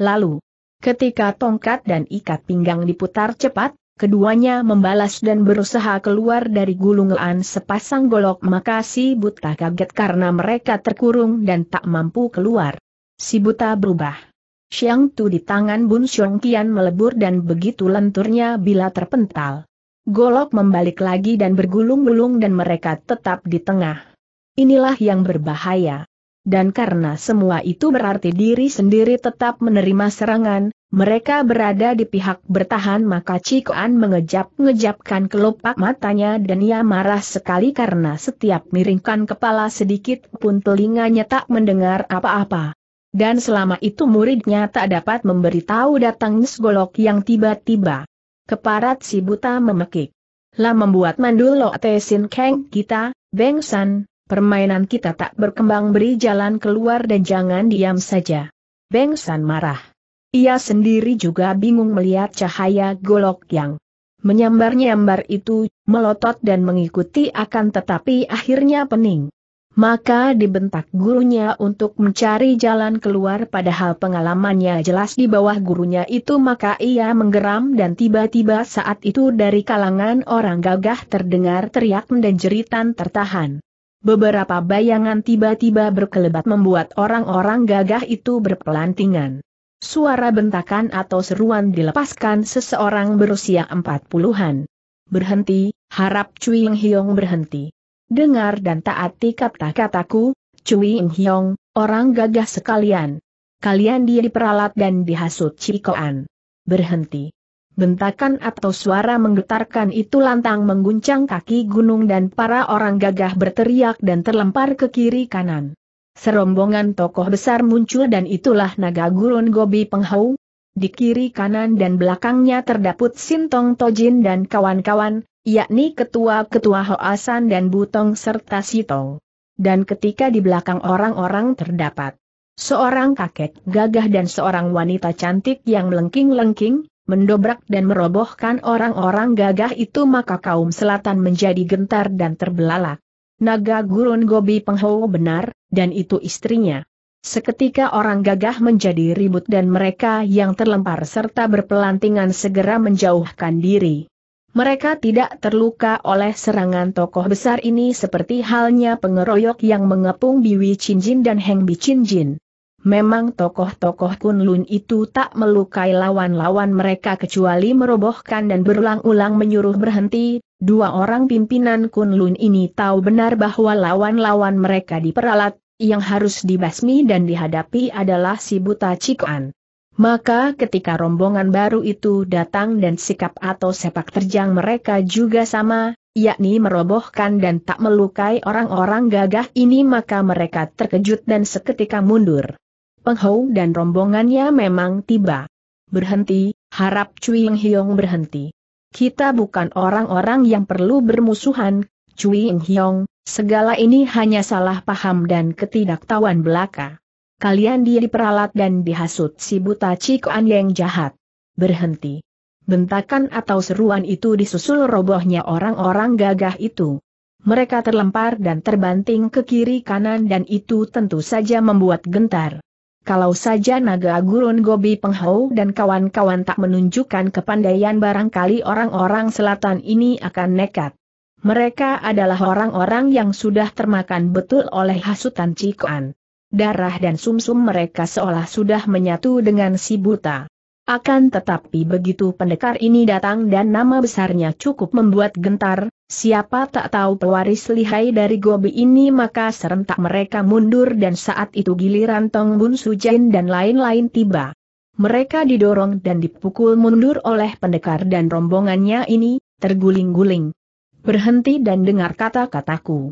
Lalu, ketika tongkat dan ikat pinggang diputar cepat, keduanya membalas dan berusaha keluar dari gulungan sepasang golok maka si buta kaget karena mereka terkurung dan tak mampu keluar. Si buta berubah Xiang Tu di tangan Bun Xiong Kian melebur dan begitu lenturnya bila terpental. Golok membalik lagi dan bergulung-gulung dan mereka tetap di tengah. Inilah yang berbahaya. Dan karena semua itu berarti diri sendiri tetap menerima serangan, mereka berada di pihak bertahan maka Cikoan mengejap-ngejapkan kelopak matanya dan ia marah sekali karena setiap miringkan kepala sedikit pun telinganya tak mendengar apa-apa dan selama itu muridnya tak dapat memberitahu datangnya golok yang tiba-tiba. Keparat si buta memekik. Lah membuat mandul mandulo tesin keng kita, bengsan, permainan kita tak berkembang beri jalan keluar dan jangan diam saja. Bengsan marah. Ia sendiri juga bingung melihat cahaya golok yang menyambar-nyambar itu, melotot dan mengikuti akan tetapi akhirnya pening. Maka dibentak gurunya untuk mencari jalan keluar padahal pengalamannya jelas di bawah gurunya itu maka ia menggeram dan tiba-tiba saat itu dari kalangan orang gagah terdengar teriak dan jeritan tertahan. Beberapa bayangan tiba-tiba berkelebat membuat orang-orang gagah itu berpelantingan. Suara bentakan atau seruan dilepaskan seseorang berusia empat puluhan. Berhenti, harap Cui hiong berhenti dengar dan taati kata-kataku, Cui Ing Hiong, orang gagah sekalian. Kalian dia diperalat dan dihasut Cikoan. Berhenti. Bentakan atau suara menggetarkan itu lantang mengguncang kaki gunung dan para orang gagah berteriak dan terlempar ke kiri kanan. Serombongan tokoh besar muncul dan itulah naga gurun Gobi Penghau. Di kiri kanan dan belakangnya terdapat Sintong Tojin dan kawan-kawan, yakni ketua-ketua Hoasan dan Butong serta Sitong. Dan ketika di belakang orang-orang terdapat seorang kakek gagah dan seorang wanita cantik yang melengking-lengking, mendobrak dan merobohkan orang-orang gagah itu maka kaum selatan menjadi gentar dan terbelalak. Naga gurun Gobi Pengho benar, dan itu istrinya. Seketika orang gagah menjadi ribut dan mereka yang terlempar serta berpelantingan segera menjauhkan diri. Mereka tidak terluka oleh serangan tokoh besar ini seperti halnya pengeroyok yang mengepung Biwi Chinjin dan Heng Bi Chinjin. Memang tokoh-tokoh Kunlun itu tak melukai lawan-lawan mereka kecuali merobohkan dan berulang-ulang menyuruh berhenti, dua orang pimpinan Kunlun ini tahu benar bahwa lawan-lawan mereka diperalat, yang harus dibasmi dan dihadapi adalah si buta Cikan. Maka ketika rombongan baru itu datang dan sikap atau sepak terjang mereka juga sama, yakni merobohkan dan tak melukai orang-orang gagah ini maka mereka terkejut dan seketika mundur. Penghou dan rombongannya memang tiba. Berhenti, harap Cui Ying Hiong berhenti. Kita bukan orang-orang yang perlu bermusuhan, Cui Ying Hiong, segala ini hanya salah paham dan ketidaktahuan belaka kalian dia diperalat dan dihasut si buta Cikoan yang jahat. Berhenti. Bentakan atau seruan itu disusul robohnya orang-orang gagah itu. Mereka terlempar dan terbanting ke kiri kanan dan itu tentu saja membuat gentar. Kalau saja naga gurun Gobi Penghau dan kawan-kawan tak menunjukkan kepandaian barangkali orang-orang selatan ini akan nekat. Mereka adalah orang-orang yang sudah termakan betul oleh hasutan Cikoan darah dan sumsum -sum mereka seolah sudah menyatu dengan si buta. Akan tetapi begitu pendekar ini datang dan nama besarnya cukup membuat gentar, siapa tak tahu pewaris lihai dari Gobi ini maka serentak mereka mundur dan saat itu giliran Tong Bun Sujen dan lain-lain tiba. Mereka didorong dan dipukul mundur oleh pendekar dan rombongannya ini, terguling-guling. Berhenti dan dengar kata-kataku.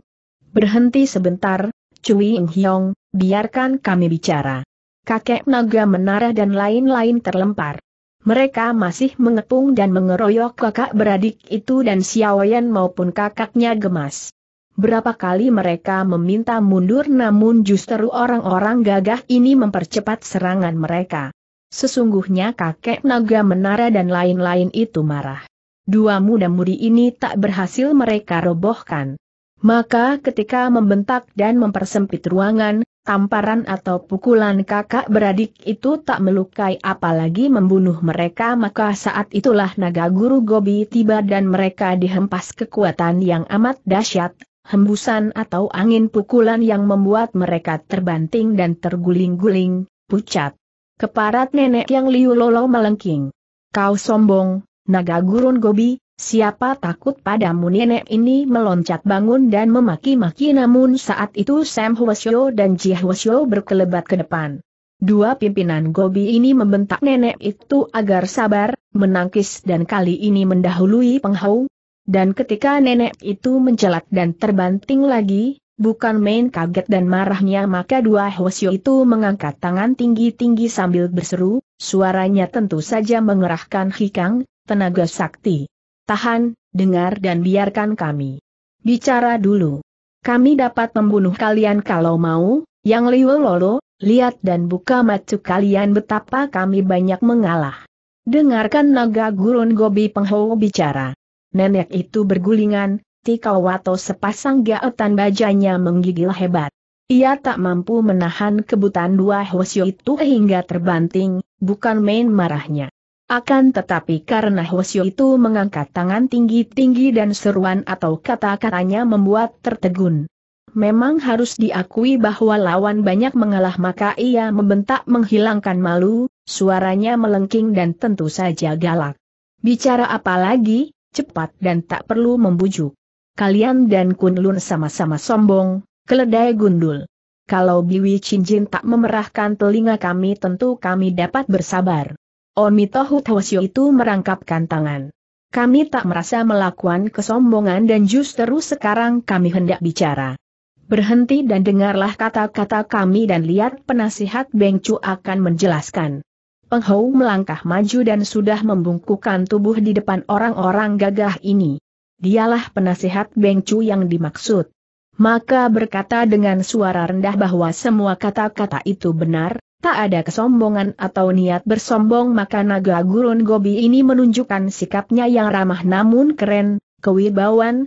Berhenti sebentar, Cui Ying Hiong, biarkan kami bicara. Kakek naga menara dan lain-lain terlempar. Mereka masih mengepung dan mengeroyok kakak beradik itu dan Xiaoyan maupun kakaknya gemas. Berapa kali mereka meminta mundur namun justru orang-orang gagah ini mempercepat serangan mereka. Sesungguhnya kakek naga menara dan lain-lain itu marah. Dua muda-mudi ini tak berhasil mereka robohkan. Maka ketika membentak dan mempersempit ruangan, tamparan atau pukulan kakak beradik itu tak melukai apalagi membunuh mereka maka saat itulah naga guru Gobi tiba dan mereka dihempas kekuatan yang amat dahsyat, hembusan atau angin pukulan yang membuat mereka terbanting dan terguling-guling, pucat. Keparat nenek yang Liu Lolo melengking. Kau sombong, naga gurun Gobi, Siapa takut padamu nenek ini meloncat bangun dan memaki-maki namun saat itu Sam Hwasyo dan Ji Hwasyo berkelebat ke depan. Dua pimpinan Gobi ini membentak nenek itu agar sabar, menangkis dan kali ini mendahului penghau. Dan ketika nenek itu mencelat dan terbanting lagi, bukan main kaget dan marahnya maka dua Hwasyo itu mengangkat tangan tinggi-tinggi sambil berseru, suaranya tentu saja mengerahkan hikang, tenaga sakti tahan, dengar dan biarkan kami. Bicara dulu. Kami dapat membunuh kalian kalau mau, yang liwe lolo, lihat dan buka macu kalian betapa kami banyak mengalah. Dengarkan naga gurun gobi pengho bicara. Nenek itu bergulingan, tika wato sepasang gaetan bajanya menggigil hebat. Ia tak mampu menahan kebutan dua hosyo itu hingga terbanting, bukan main marahnya. Akan tetapi karena Hwasyo itu mengangkat tangan tinggi-tinggi dan seruan atau kata-katanya membuat tertegun. Memang harus diakui bahwa lawan banyak mengalah maka ia membentak menghilangkan malu, suaranya melengking dan tentu saja galak. Bicara apa lagi, cepat dan tak perlu membujuk. Kalian dan Kunlun sama-sama sombong, keledai gundul. Kalau Biwi Cincin tak memerahkan telinga kami tentu kami dapat bersabar. Omitohu Tawasyo itu merangkapkan tangan. Kami tak merasa melakukan kesombongan dan justru sekarang kami hendak bicara. Berhenti dan dengarlah kata-kata kami dan lihat penasihat Beng Cu akan menjelaskan. Peng Hou melangkah maju dan sudah membungkukkan tubuh di depan orang-orang gagah ini. Dialah penasihat Beng Cu yang dimaksud. Maka berkata dengan suara rendah bahwa semua kata-kata itu benar, tak ada kesombongan atau niat bersombong maka naga gurun Gobi ini menunjukkan sikapnya yang ramah namun keren,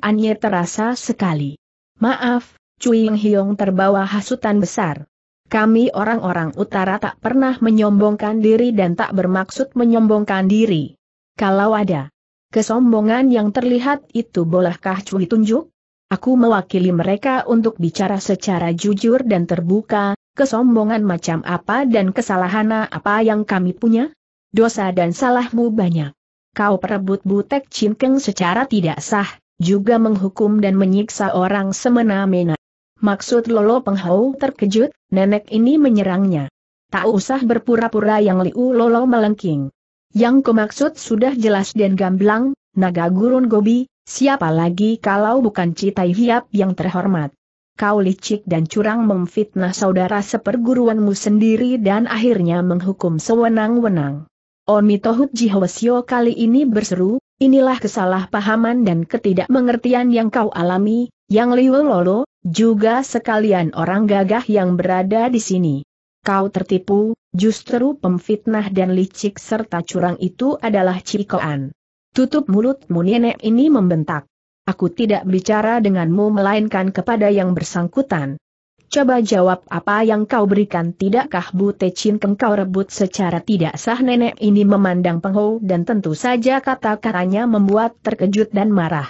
anyer terasa sekali. Maaf, Cui Ying terbawa hasutan besar. Kami orang-orang utara tak pernah menyombongkan diri dan tak bermaksud menyombongkan diri. Kalau ada kesombongan yang terlihat itu bolehkah Cui tunjuk? Aku mewakili mereka untuk bicara secara jujur dan terbuka, kesombongan macam apa dan kesalahan apa yang kami punya? Dosa dan salahmu banyak. Kau perebut butek cingkeng secara tidak sah, juga menghukum dan menyiksa orang semena-mena. Maksud Lolo Penghau terkejut, nenek ini menyerangnya. Tak usah berpura-pura yang Liu Lolo melengking. Yang kumaksud sudah jelas dan gamblang, naga gurun gobi, siapa lagi kalau bukan Citai Hiap yang terhormat kau licik dan curang memfitnah saudara seperguruanmu sendiri dan akhirnya menghukum sewenang-wenang. Omitohut Jihwasyo kali ini berseru, inilah kesalahpahaman dan ketidakmengertian yang kau alami, yang Liu Lolo, juga sekalian orang gagah yang berada di sini. Kau tertipu, justru pemfitnah dan licik serta curang itu adalah cikoan. Tutup mulutmu nenek ini membentak. Aku tidak bicara denganmu melainkan kepada yang bersangkutan. Coba jawab apa yang kau berikan tidakkah Bu Keng kau rebut secara tidak sah nenek ini memandang Peng Penghou dan tentu saja kata-katanya membuat terkejut dan marah.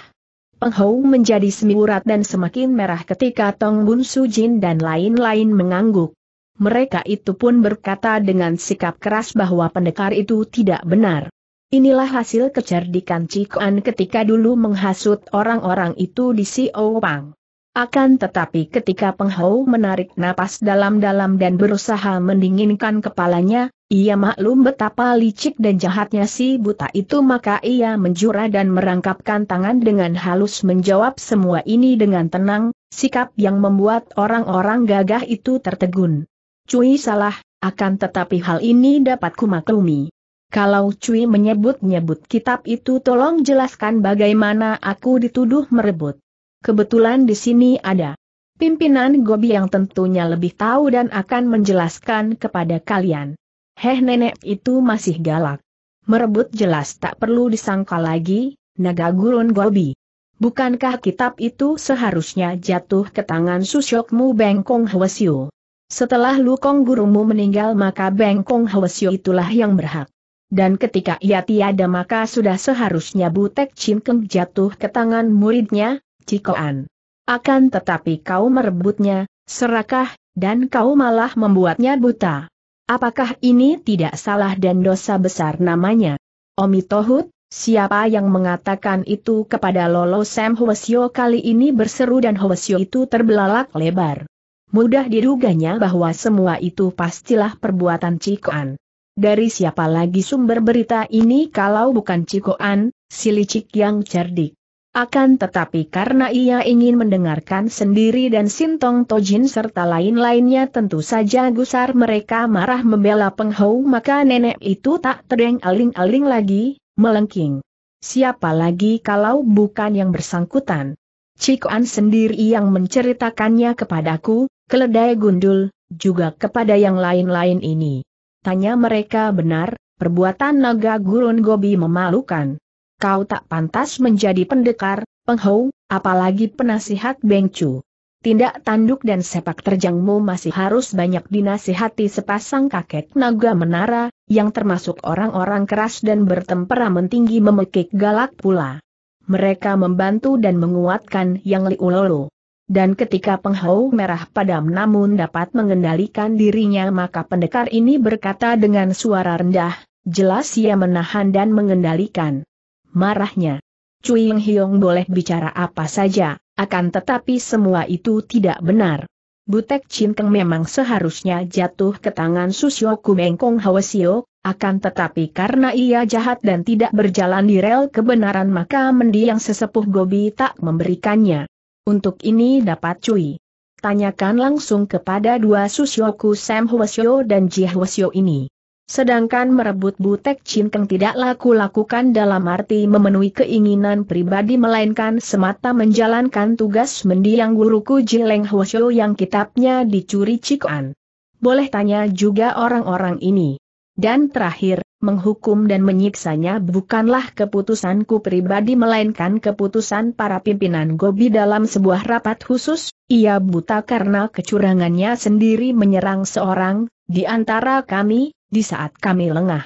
Peng Penghou menjadi semiurat dan semakin merah ketika Tong Bun Su Jin dan lain-lain mengangguk. Mereka itu pun berkata dengan sikap keras bahwa pendekar itu tidak benar. Inilah hasil kecerdikan Cikuan ketika dulu menghasut orang-orang itu di si Pang. Akan tetapi ketika Penghou menarik napas dalam-dalam dan berusaha mendinginkan kepalanya, ia maklum betapa licik dan jahatnya si buta itu maka ia menjura dan merangkapkan tangan dengan halus menjawab semua ini dengan tenang, sikap yang membuat orang-orang gagah itu tertegun. Cui salah, akan tetapi hal ini dapat kumaklumi. Kalau Cui menyebut-nyebut kitab itu tolong jelaskan bagaimana aku dituduh merebut. Kebetulan di sini ada pimpinan Gobi yang tentunya lebih tahu dan akan menjelaskan kepada kalian. Heh nenek itu masih galak. Merebut jelas tak perlu disangka lagi, naga gurun Gobi. Bukankah kitab itu seharusnya jatuh ke tangan susyokmu Bengkong Hwasyo? Setelah Lukong gurumu meninggal maka Bengkong Hwasyo itulah yang berhak dan ketika ia tiada maka sudah seharusnya Butek Cimkeng jatuh ke tangan muridnya, Cikoan. Akan tetapi kau merebutnya, serakah, dan kau malah membuatnya buta. Apakah ini tidak salah dan dosa besar namanya? Omi siapa yang mengatakan itu kepada Lolo Sam Hwasyo kali ini berseru dan Hwasyo itu terbelalak lebar. Mudah diruganya bahwa semua itu pastilah perbuatan Cikoan. Dari siapa lagi sumber berita ini kalau bukan Cikoan, si licik yang cerdik. Akan tetapi karena ia ingin mendengarkan sendiri dan Sintong Tojin serta lain-lainnya tentu saja gusar mereka marah membela Penghau maka nenek itu tak terdeng aling-aling lagi, melengking. Siapa lagi kalau bukan yang bersangkutan? Cikoan sendiri yang menceritakannya kepadaku, keledai gundul, juga kepada yang lain-lain ini. Tanya mereka benar, perbuatan naga gurun Gobi memalukan. Kau tak pantas menjadi pendekar, penghou, apalagi penasihat bengcu. Tindak tanduk dan sepak terjangmu masih harus banyak dinasihati sepasang kakek naga menara, yang termasuk orang-orang keras dan bertemperamen tinggi memekik galak pula. Mereka membantu dan menguatkan Yang Liulolo. Dan ketika penghau merah padam namun dapat mengendalikan dirinya maka pendekar ini berkata dengan suara rendah, jelas ia menahan dan mengendalikan marahnya. Cui Ying Hiong boleh bicara apa saja, akan tetapi semua itu tidak benar. Butek Keng memang seharusnya jatuh ke tangan Susyoku Mengkong Hawasio, akan tetapi karena ia jahat dan tidak berjalan di rel kebenaran maka mendiang sesepuh Gobi tak memberikannya. Untuk ini dapat cuy. Tanyakan langsung kepada dua susyoku Sam Hwasyo dan Ji Hwasyo ini. Sedangkan merebut butek cinkeng tidak laku lakukan dalam arti memenuhi keinginan pribadi melainkan semata menjalankan tugas mendiang guruku Jileng Hwasyo yang kitabnya dicuri Cikuan. Boleh tanya juga orang-orang ini. Dan terakhir, menghukum dan menyiksanya bukanlah keputusanku pribadi melainkan keputusan para pimpinan Gobi dalam sebuah rapat khusus, ia buta karena kecurangannya sendiri menyerang seorang, di antara kami, di saat kami lengah.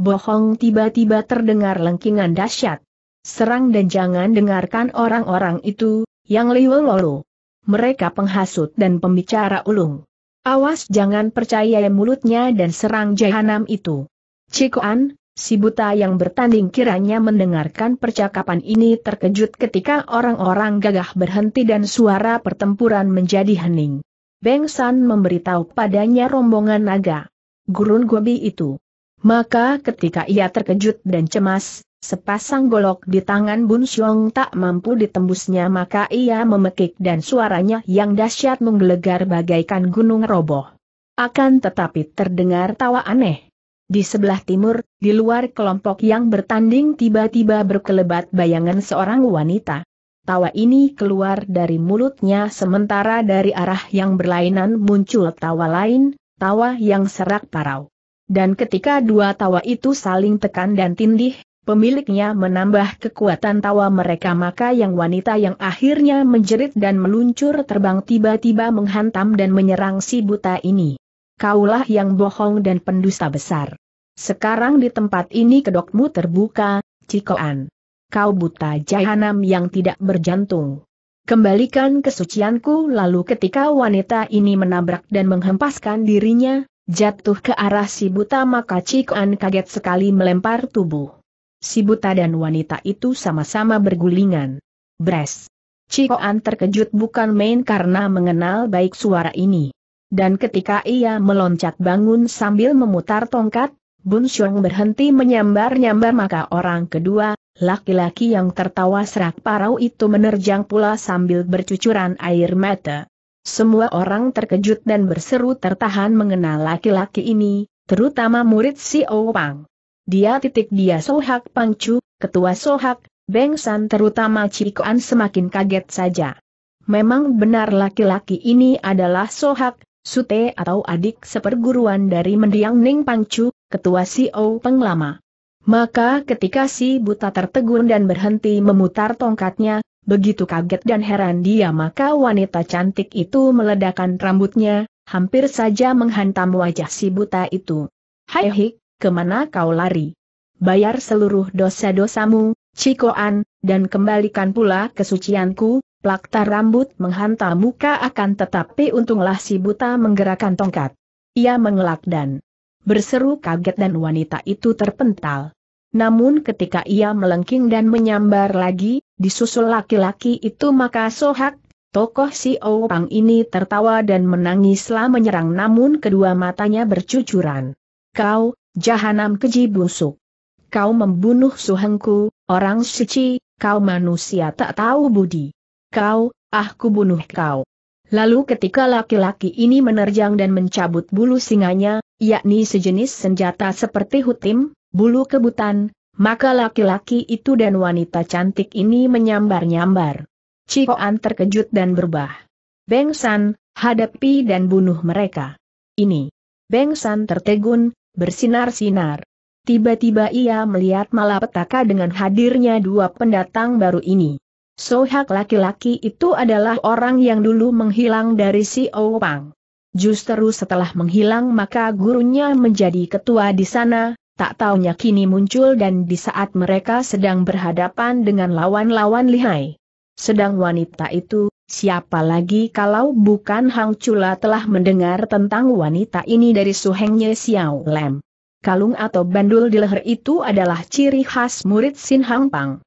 Bohong tiba-tiba terdengar lengkingan dahsyat. Serang dan jangan dengarkan orang-orang itu, yang liwel lolo. Mereka penghasut dan pembicara ulung. Awas jangan percaya mulutnya dan serang jahanam itu. Cikoan, si buta yang bertanding kiranya mendengarkan percakapan ini terkejut ketika orang-orang gagah berhenti dan suara pertempuran menjadi hening. Beng San memberitahu padanya rombongan naga. Gurun Gobi itu. Maka ketika ia terkejut dan cemas, sepasang golok di tangan Bun Xiong tak mampu ditembusnya maka ia memekik dan suaranya yang dahsyat menggelegar bagaikan gunung roboh. Akan tetapi terdengar tawa aneh di sebelah timur, di luar kelompok yang bertanding tiba-tiba berkelebat bayangan seorang wanita. Tawa ini keluar dari mulutnya sementara dari arah yang berlainan muncul tawa lain, tawa yang serak parau. Dan ketika dua tawa itu saling tekan dan tindih, pemiliknya menambah kekuatan tawa mereka maka yang wanita yang akhirnya menjerit dan meluncur terbang tiba-tiba menghantam dan menyerang si buta ini kaulah yang bohong dan pendusta besar. Sekarang di tempat ini kedokmu terbuka, Cikoan. Kau buta jahanam yang tidak berjantung. Kembalikan kesucianku lalu ketika wanita ini menabrak dan menghempaskan dirinya, jatuh ke arah si buta maka Cikoan kaget sekali melempar tubuh. Si buta dan wanita itu sama-sama bergulingan. Bres. Cikoan terkejut bukan main karena mengenal baik suara ini dan ketika ia meloncat bangun sambil memutar tongkat, Bun Xiong berhenti menyambar-nyambar maka orang kedua, laki-laki yang tertawa serak parau itu menerjang pula sambil bercucuran air mata. Semua orang terkejut dan berseru tertahan mengenal laki-laki ini, terutama murid si Owang. Dia titik dia Sohak Pangcu, ketua Sohak, Beng San terutama Cikoan semakin kaget saja. Memang benar laki-laki ini adalah Sohak, Sute atau adik seperguruan dari mendiang Ning Pangcu, ketua CEO penglama. Maka ketika si buta tertegun dan berhenti memutar tongkatnya, begitu kaget dan heran dia maka wanita cantik itu meledakkan rambutnya, hampir saja menghantam wajah si buta itu. Hai hik, kemana kau lari? Bayar seluruh dosa-dosamu, Cikoan, dan kembalikan pula kesucianku, Plakta rambut menghantam muka akan tetapi untunglah si buta menggerakkan tongkat. Ia mengelak dan berseru kaget dan wanita itu terpental. Namun ketika ia melengking dan menyambar lagi, disusul laki-laki itu maka sohak, tokoh si Opang ini tertawa dan menangislah menyerang namun kedua matanya bercucuran. Kau, jahanam keji busuk. Kau membunuh suhengku, orang suci, kau manusia tak tahu budi. Kau, aku bunuh kau. Lalu ketika laki-laki ini menerjang dan mencabut bulu singanya, yakni sejenis senjata seperti hutim, bulu kebutan, maka laki-laki itu dan wanita cantik ini menyambar-nyambar. Cikoan terkejut dan berbah. Beng San, hadapi dan bunuh mereka. Ini. Beng San tertegun, bersinar-sinar. Tiba-tiba ia melihat malapetaka dengan hadirnya dua pendatang baru ini. Sohak laki-laki itu adalah orang yang dulu menghilang dari si Owang. Justru setelah menghilang maka gurunya menjadi ketua di sana, tak taunya kini muncul dan di saat mereka sedang berhadapan dengan lawan-lawan lihai. Sedang wanita itu, siapa lagi kalau bukan Hang Chula telah mendengar tentang wanita ini dari suhengnya Xiao Lem. Kalung atau bandul di leher itu adalah ciri khas murid Sin Hang Pang.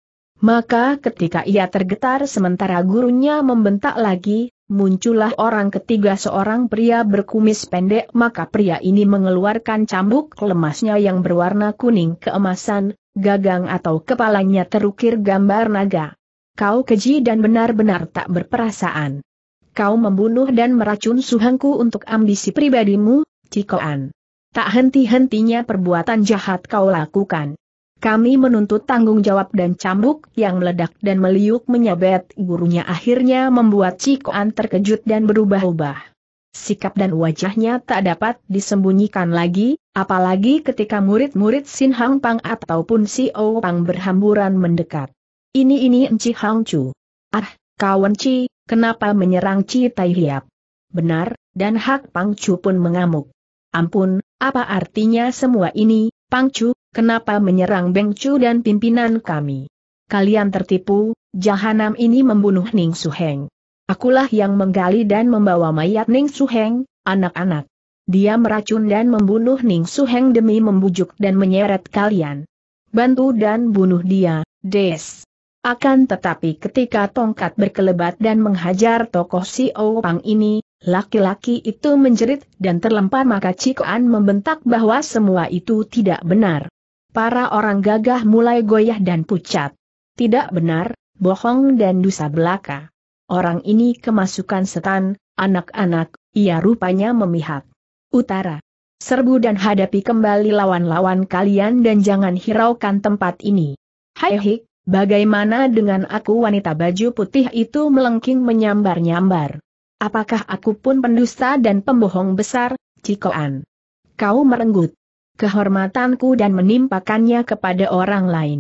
Maka ketika ia tergetar sementara gurunya membentak lagi, muncullah orang ketiga seorang pria berkumis pendek maka pria ini mengeluarkan cambuk lemasnya yang berwarna kuning keemasan, gagang atau kepalanya terukir gambar naga. Kau keji dan benar-benar tak berperasaan. Kau membunuh dan meracun suhangku untuk ambisi pribadimu, Cikoan. Tak henti-hentinya perbuatan jahat kau lakukan. Kami menuntut tanggung jawab dan cambuk yang meledak dan meliuk menyabet gurunya akhirnya membuat Cikoan terkejut dan berubah-ubah. Sikap dan wajahnya tak dapat disembunyikan lagi, apalagi ketika murid-murid Sin Hang Pang ataupun Si O Pang berhamburan mendekat. Ini ini Enci Hang Chu. Ah, kawan Ci, kenapa menyerang Ci Tai Hiap? Benar, dan Hak Pang Chu pun mengamuk. Ampun, apa artinya semua ini, Pang Chu, kenapa menyerang Beng Chu dan pimpinan kami? Kalian tertipu, jahanam ini membunuh Ning Suheng. Akulah yang menggali dan membawa mayat Ning Suheng, anak-anak. Dia meracun dan membunuh Ning Suheng demi membujuk dan menyeret kalian. Bantu dan bunuh dia, Des. Akan tetapi ketika tongkat berkelebat dan menghajar tokoh si Pang ini, laki-laki itu menjerit dan terlempar maka Cikoan membentak bahwa semua itu tidak benar para orang gagah mulai goyah dan pucat. Tidak benar, bohong dan dusa belaka. Orang ini kemasukan setan, anak-anak, ia rupanya memihak. Utara. Serbu dan hadapi kembali lawan-lawan kalian dan jangan hiraukan tempat ini. Hai hik, bagaimana dengan aku wanita baju putih itu melengking menyambar-nyambar? Apakah aku pun pendusta dan pembohong besar, Cikoan? Kau merenggut kehormatanku dan menimpakannya kepada orang lain.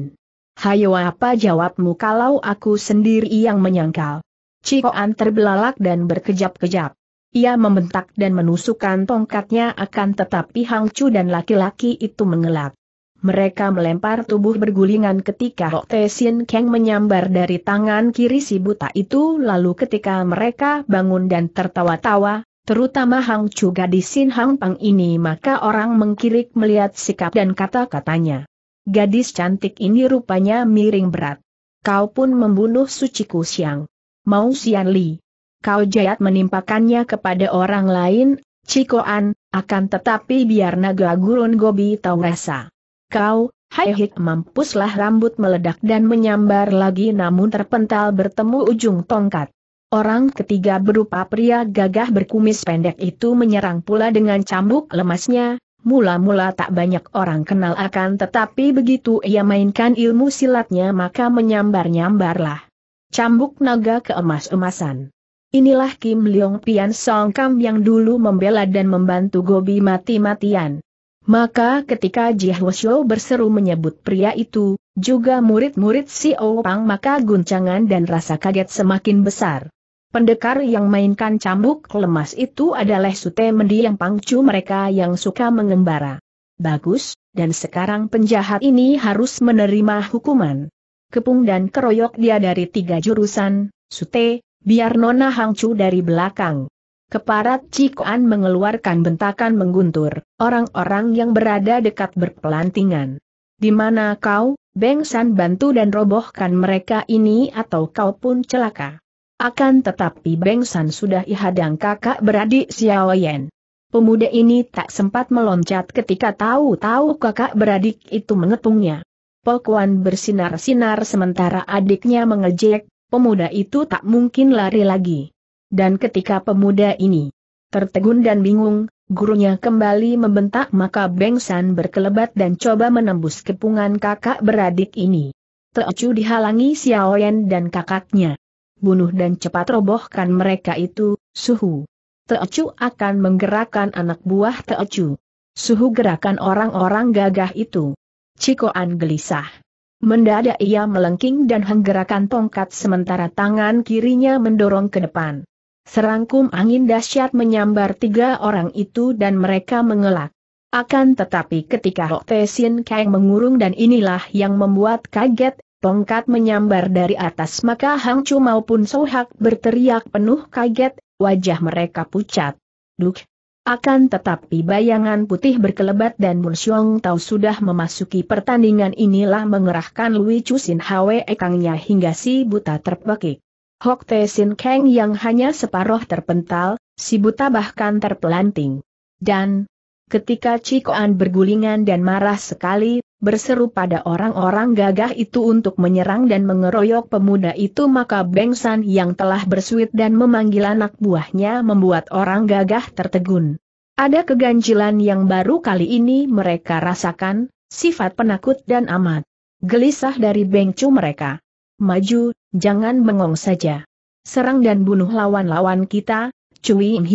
Hayo apa jawabmu kalau aku sendiri yang menyangkal? Cikoan terbelalak dan berkejap-kejap. Ia membentak dan menusukkan tongkatnya akan tetapi Hang Chu dan laki-laki itu mengelak. Mereka melempar tubuh bergulingan ketika Te Sin Kang menyambar dari tangan kiri si buta itu lalu ketika mereka bangun dan tertawa-tawa, terutama Hang Chu gadis Sin Hang Pang ini maka orang mengkilik melihat sikap dan kata-katanya. Gadis cantik ini rupanya miring berat. Kau pun membunuh suciku siang. Mau Sian Li. Kau jayat menimpakannya kepada orang lain, Cikoan, akan tetapi biar naga gurun gobi tahu rasa. Kau, hai hik mampuslah rambut meledak dan menyambar lagi namun terpental bertemu ujung tongkat. Orang ketiga berupa pria gagah berkumis pendek itu menyerang pula dengan cambuk lemasnya, mula-mula tak banyak orang kenal akan tetapi begitu ia mainkan ilmu silatnya maka menyambar-nyambarlah. Cambuk naga keemas-emasan. Inilah Kim Leong Pian Song Kam yang dulu membela dan membantu Gobi mati-matian. Maka ketika Ji Hwasyo berseru menyebut pria itu, juga murid-murid si Opang maka guncangan dan rasa kaget semakin besar. Pendekar yang mainkan cambuk lemas itu adalah sute mendiang pangcu mereka yang suka mengembara. Bagus, dan sekarang penjahat ini harus menerima hukuman. Kepung dan keroyok dia dari tiga jurusan, sute, biar nona hangcu dari belakang. Keparat cikoan mengeluarkan bentakan mengguntur, orang-orang yang berada dekat berpelantingan. Di mana kau, bengsan bantu dan robohkan mereka ini atau kau pun celaka. Akan tetapi Beng San sudah ihadang kakak beradik Xiao Yan. Pemuda ini tak sempat meloncat ketika tahu-tahu kakak beradik itu mengepungnya. Pokuan bersinar-sinar sementara adiknya mengejek, pemuda itu tak mungkin lari lagi. Dan ketika pemuda ini tertegun dan bingung, gurunya kembali membentak maka Beng San berkelebat dan coba menembus kepungan kakak beradik ini. Teocu dihalangi Xiao Yan dan kakaknya bunuh dan cepat robohkan mereka itu, suhu. Teocu akan menggerakkan anak buah Teocu. Suhu gerakan orang-orang gagah itu. Cikoan gelisah. Mendadak ia melengking dan menggerakkan tongkat sementara tangan kirinya mendorong ke depan. Serangkum angin dahsyat menyambar tiga orang itu dan mereka mengelak. Akan tetapi ketika Hok Tesin Kang mengurung dan inilah yang membuat kaget Tongkat menyambar dari atas maka Hang Chu maupun Sohak berteriak penuh kaget, wajah mereka pucat. Duk. Akan tetapi bayangan putih berkelebat dan Mun Xiong Tao sudah memasuki pertandingan inilah mengerahkan Lui Chu Sin Hwe Ekangnya hingga si buta terpekik. Hok Te Sin Kang yang hanya separoh terpental, si buta bahkan terpelanting. Dan, ketika Cikoan bergulingan dan marah sekali, berseru pada orang-orang gagah itu untuk menyerang dan mengeroyok pemuda itu maka Beng San yang telah bersuit dan memanggil anak buahnya membuat orang gagah tertegun. Ada keganjilan yang baru kali ini mereka rasakan, sifat penakut dan amat gelisah dari bengcu mereka. Maju, jangan mengong saja. Serang dan bunuh lawan-lawan kita, Cui Im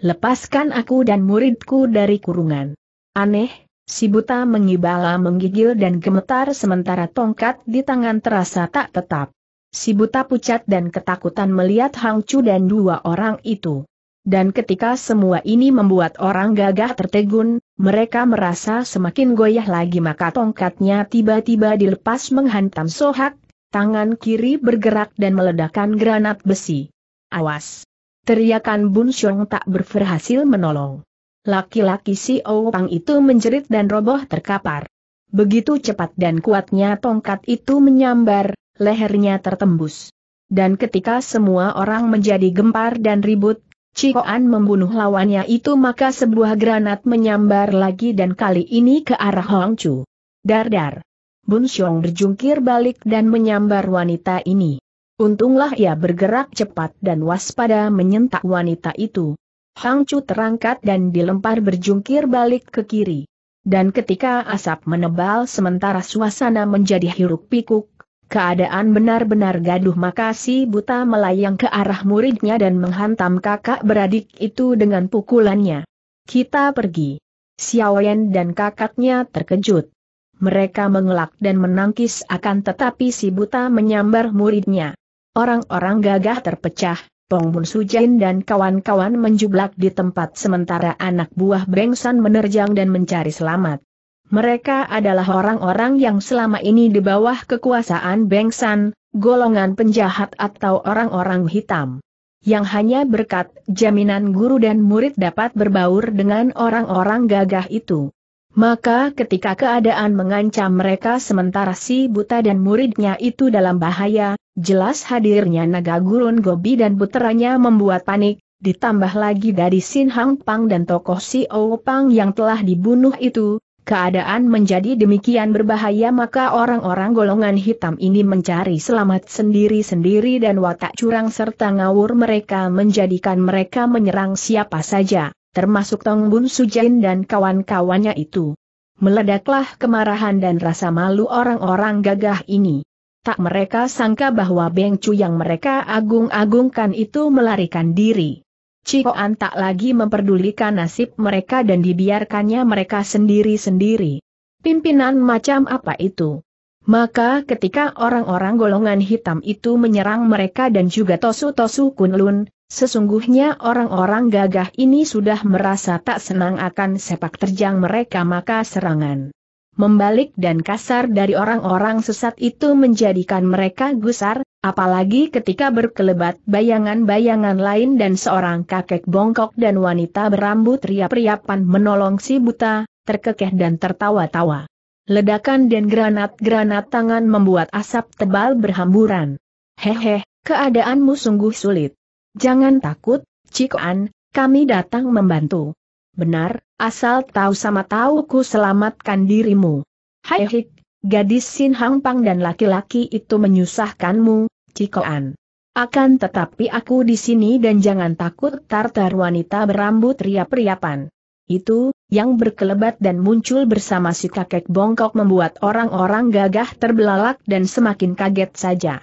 Lepaskan aku dan muridku dari kurungan. Aneh, Si buta mengibala menggigil dan gemetar sementara tongkat di tangan terasa tak tetap. Si buta pucat dan ketakutan melihat Hang Chu dan dua orang itu. Dan ketika semua ini membuat orang gagah tertegun, mereka merasa semakin goyah lagi maka tongkatnya tiba-tiba dilepas menghantam sohak, tangan kiri bergerak dan meledakkan granat besi. Awas! Teriakan Bun Xiong tak berhasil menolong. Laki-laki si Oupang itu menjerit dan roboh terkapar. Begitu cepat dan kuatnya tongkat itu menyambar, lehernya tertembus. Dan ketika semua orang menjadi gempar dan ribut, Cikoan membunuh lawannya itu maka sebuah granat menyambar lagi dan kali ini ke arah Chu. Dar-dar. Bun Xiong berjungkir balik dan menyambar wanita ini. Untunglah ia bergerak cepat dan waspada menyentak wanita itu. Hang Chu terangkat dan dilempar berjungkir balik ke kiri. Dan ketika asap menebal sementara suasana menjadi hiruk pikuk, keadaan benar-benar gaduh maka si buta melayang ke arah muridnya dan menghantam kakak beradik itu dengan pukulannya. Kita pergi. Xiaoyan dan kakaknya terkejut. Mereka mengelak dan menangkis akan tetapi si buta menyambar muridnya. Orang-orang gagah terpecah, Tong Bun Sujin dan kawan-kawan menjublak di tempat sementara anak buah Brengsan menerjang dan mencari selamat. Mereka adalah orang-orang yang selama ini di bawah kekuasaan Bengsan, golongan penjahat atau orang-orang hitam yang hanya berkat jaminan guru dan murid dapat berbaur dengan orang-orang gagah itu. Maka ketika keadaan mengancam mereka sementara si buta dan muridnya itu dalam bahaya, Jelas hadirnya naga gurun Gobi dan puteranya membuat panik, ditambah lagi dari Sin Hang Pang dan tokoh Si Ou Pang yang telah dibunuh itu, keadaan menjadi demikian berbahaya maka orang-orang golongan hitam ini mencari selamat sendiri-sendiri dan watak curang serta ngawur mereka menjadikan mereka menyerang siapa saja, termasuk Tong Bun Sujin dan kawan-kawannya itu. Meledaklah kemarahan dan rasa malu orang-orang gagah ini. Tak mereka sangka bahwa Beng Cu yang mereka agung-agungkan itu melarikan diri. Cikoan tak lagi memperdulikan nasib mereka dan dibiarkannya mereka sendiri-sendiri. Pimpinan macam apa itu? Maka ketika orang-orang golongan hitam itu menyerang mereka dan juga Tosu-Tosu Kunlun, sesungguhnya orang-orang gagah ini sudah merasa tak senang akan sepak terjang mereka maka serangan Membalik dan kasar dari orang-orang sesat itu menjadikan mereka gusar, apalagi ketika berkelebat bayangan-bayangan lain dan seorang kakek bongkok dan wanita berambut riap-riapan menolong si buta, terkekeh dan tertawa-tawa. Ledakan dan granat-granat tangan membuat asap tebal berhamburan. Hehe, keadaanmu sungguh sulit. Jangan takut, Cikoan, kami datang membantu. Benar, Asal tahu sama tahu ku selamatkan dirimu. Hai hik, gadis Sin Hang Pang dan laki-laki itu menyusahkanmu, Cikoan. Akan tetapi aku di sini dan jangan takut tartar wanita berambut riap-riapan. Itu, yang berkelebat dan muncul bersama si kakek bongkok membuat orang-orang gagah terbelalak dan semakin kaget saja.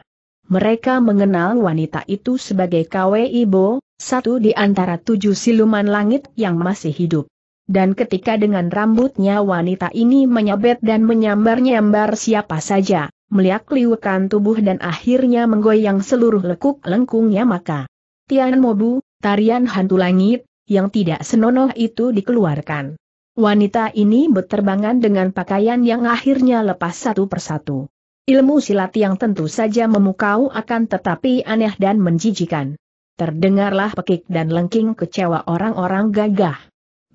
Mereka mengenal wanita itu sebagai Kwe Ibo, satu di antara tujuh siluman langit yang masih hidup. Dan ketika dengan rambutnya wanita ini menyabet dan menyambar-nyambar siapa saja, meliak liwakan tubuh dan akhirnya menggoyang seluruh lekuk lengkungnya maka Tian Mobu, tarian hantu langit, yang tidak senonoh itu dikeluarkan. Wanita ini berterbangan dengan pakaian yang akhirnya lepas satu persatu. Ilmu silat yang tentu saja memukau akan tetapi aneh dan menjijikan. Terdengarlah pekik dan lengking kecewa orang-orang gagah.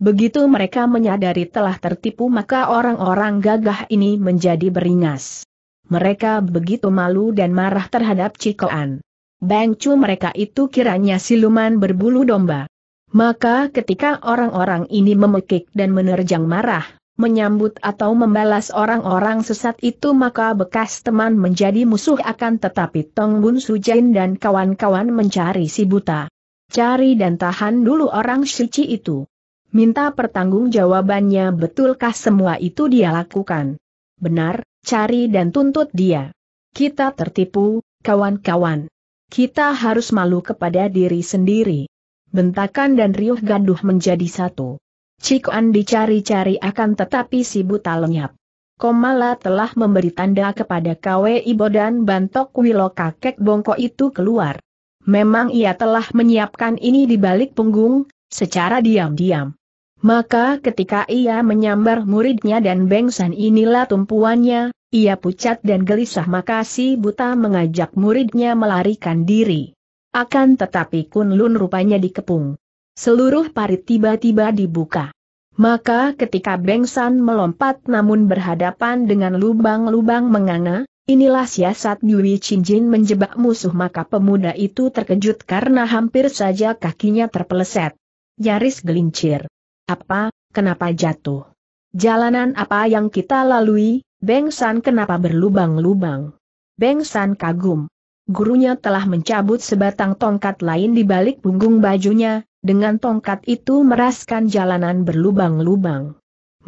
Begitu mereka menyadari telah tertipu maka orang-orang gagah ini menjadi beringas. Mereka begitu malu dan marah terhadap Cikoan. Bangcu mereka itu kiranya siluman berbulu domba. Maka ketika orang-orang ini memekik dan menerjang marah, menyambut atau membalas orang-orang sesat itu maka bekas teman menjadi musuh akan tetapi Tong Bun Sujain dan kawan-kawan mencari si buta. Cari dan tahan dulu orang Shici itu. Minta pertanggungjawabannya betulkah semua itu dia lakukan. Benar, cari dan tuntut dia. Kita tertipu, kawan-kawan. Kita harus malu kepada diri sendiri. Bentakan dan riuh gaduh menjadi satu. Cik dicari-cari akan tetapi si buta lenyap. Komala telah memberi tanda kepada kwe Ibo Bantok Wilo kakek bongko itu keluar. Memang ia telah menyiapkan ini di balik punggung, secara diam-diam. Maka ketika ia menyambar muridnya dan bengsan inilah tumpuannya, ia pucat dan gelisah maka si buta mengajak muridnya melarikan diri. Akan tetapi Kun Lun rupanya dikepung. Seluruh parit tiba-tiba dibuka. Maka ketika Bengsan melompat namun berhadapan dengan lubang-lubang menganga, inilah siasat Yui Jin menjebak musuh maka pemuda itu terkejut karena hampir saja kakinya terpeleset. Nyaris gelincir. Apa, kenapa jatuh? Jalanan apa yang kita lalui, Beng San kenapa berlubang-lubang? Beng San kagum. Gurunya telah mencabut sebatang tongkat lain di balik punggung bajunya, dengan tongkat itu meraskan jalanan berlubang-lubang.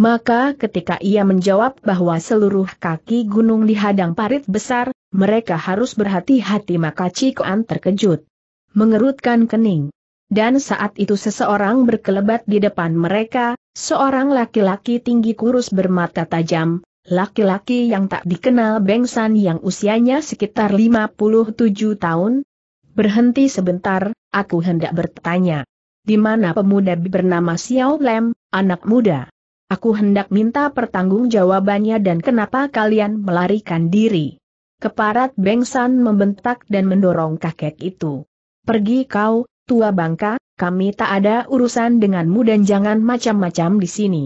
Maka ketika ia menjawab bahwa seluruh kaki gunung dihadang parit besar, mereka harus berhati-hati maka Cikoan terkejut. Mengerutkan kening. Dan saat itu seseorang berkelebat di depan mereka, seorang laki-laki tinggi kurus bermata tajam, laki-laki yang tak dikenal Bengsan yang usianya sekitar 57 tahun. Berhenti sebentar, aku hendak bertanya. Di mana pemuda bernama Xiao Lem, anak muda? Aku hendak minta pertanggungjawabannya dan kenapa kalian melarikan diri? Keparat Bengsan membentak dan mendorong kakek itu. Pergi kau, Tua Bangka, kami tak ada urusan denganmu dan jangan macam-macam di sini.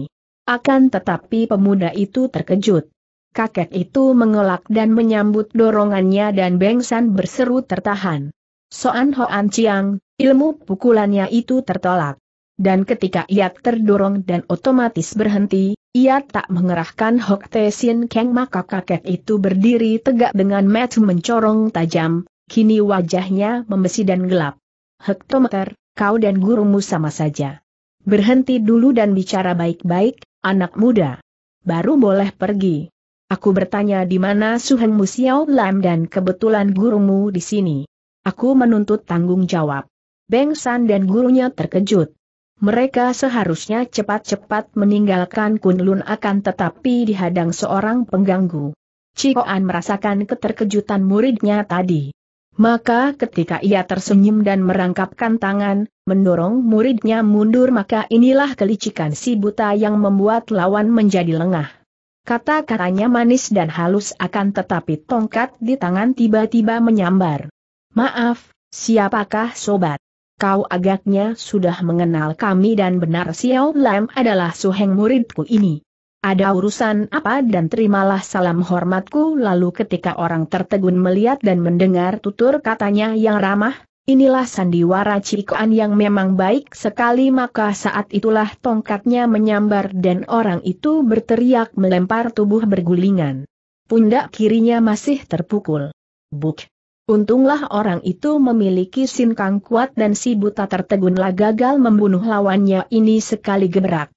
Akan tetapi pemuda itu terkejut. Kakek itu mengelak dan menyambut dorongannya dan Bengsan berseru tertahan. Soan Hoan Chiang, ilmu pukulannya itu tertolak. Dan ketika ia terdorong dan otomatis berhenti, ia tak mengerahkan Hok Te Sin Kang maka kakek itu berdiri tegak dengan mata mencorong tajam, kini wajahnya membesi dan gelap hektometer, kau dan gurumu sama saja. Berhenti dulu dan bicara baik-baik, anak muda. Baru boleh pergi. Aku bertanya di mana Suhen Xiao Lam dan kebetulan gurumu di sini. Aku menuntut tanggung jawab. Beng San dan gurunya terkejut. Mereka seharusnya cepat-cepat meninggalkan Kunlun akan tetapi dihadang seorang pengganggu. Cikoan merasakan keterkejutan muridnya tadi. Maka ketika ia tersenyum dan merangkapkan tangan, mendorong muridnya mundur maka inilah kelicikan si buta yang membuat lawan menjadi lengah. Kata-katanya manis dan halus akan tetapi tongkat di tangan tiba-tiba menyambar. Maaf, siapakah sobat? Kau agaknya sudah mengenal kami dan benar Xiao Lam adalah suheng muridku ini. Ada urusan apa dan terimalah salam hormatku lalu ketika orang tertegun melihat dan mendengar tutur katanya yang ramah, Inilah sandiwara Cikoan yang memang baik sekali maka saat itulah tongkatnya menyambar dan orang itu berteriak melempar tubuh bergulingan. Pundak kirinya masih terpukul. Buk. Untunglah orang itu memiliki sinkang kuat dan si buta tertegunlah gagal membunuh lawannya ini sekali gebrak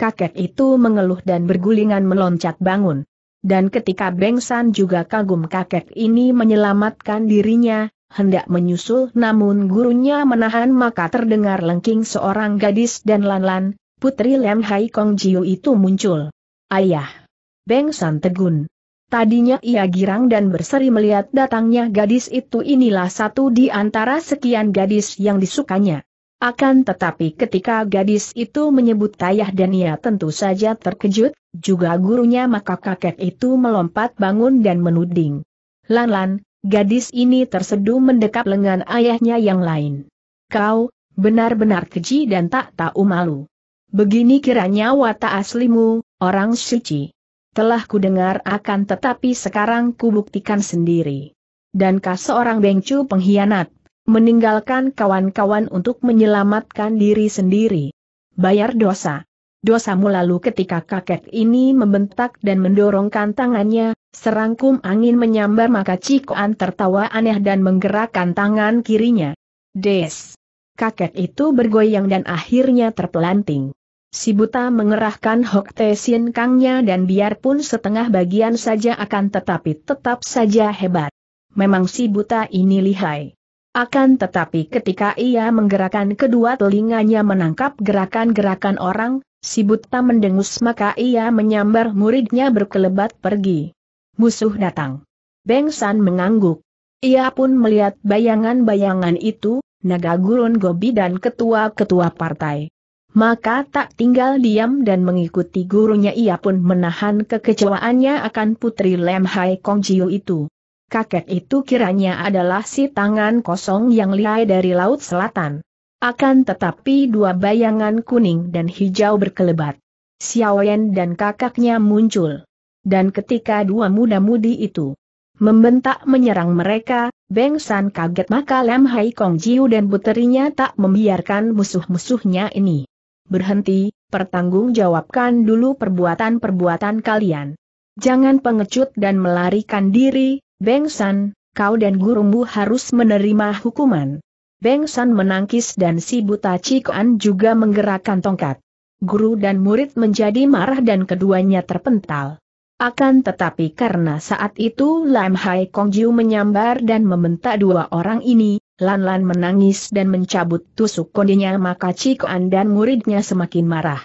kakek itu mengeluh dan bergulingan meloncat bangun. Dan ketika Beng San juga kagum kakek ini menyelamatkan dirinya, hendak menyusul namun gurunya menahan maka terdengar lengking seorang gadis dan lanlan, putri Lem Hai Kong Jiu itu muncul. Ayah! Beng San tegun. Tadinya ia girang dan berseri melihat datangnya gadis itu inilah satu di antara sekian gadis yang disukanya. Akan tetapi ketika gadis itu menyebut ayah dan ia tentu saja terkejut, juga gurunya maka kakek itu melompat bangun dan menuding. Lan-lan, gadis ini terseduh mendekap lengan ayahnya yang lain. Kau, benar-benar keji dan tak tahu malu. Begini kiranya watak aslimu, orang suci. Telah kudengar akan tetapi sekarang kubuktikan sendiri. Dan kau seorang bengcu pengkhianat meninggalkan kawan-kawan untuk menyelamatkan diri sendiri. Bayar dosa. Dosamu lalu ketika kakek ini membentak dan mendorongkan tangannya, serangkum angin menyambar maka Cikoan tertawa aneh dan menggerakkan tangan kirinya. Des! Kakek itu bergoyang dan akhirnya terpelanting. Si buta mengerahkan Hok Tesin Kangnya dan biarpun setengah bagian saja akan tetapi tetap saja hebat. Memang si buta ini lihai. Akan tetapi ketika ia menggerakkan kedua telinganya menangkap gerakan-gerakan orang, si buta mendengus maka ia menyambar muridnya berkelebat pergi. Musuh datang. Beng San mengangguk. Ia pun melihat bayangan-bayangan itu, naga gurun gobi dan ketua-ketua partai. Maka tak tinggal diam dan mengikuti gurunya ia pun menahan kekecewaannya akan putri Lem Hai Kong Jiu itu kakek itu kiranya adalah si tangan kosong yang lihai dari Laut Selatan. Akan tetapi dua bayangan kuning dan hijau berkelebat. Xiaoyan dan kakaknya muncul. Dan ketika dua muda-mudi itu membentak menyerang mereka, Beng San kaget maka Lam Hai Kong Jiu dan puterinya tak membiarkan musuh-musuhnya ini. Berhenti, pertanggungjawabkan dulu perbuatan-perbuatan kalian. Jangan pengecut dan melarikan diri, Beng San, kau dan gurumu harus menerima hukuman. Beng San menangkis dan si buta Cikuan juga menggerakkan tongkat. Guru dan murid menjadi marah dan keduanya terpental. Akan tetapi karena saat itu Lam Hai Kong Jiu menyambar dan membentak dua orang ini, Lan Lan menangis dan mencabut tusuk kondinya maka Cikuan dan muridnya semakin marah.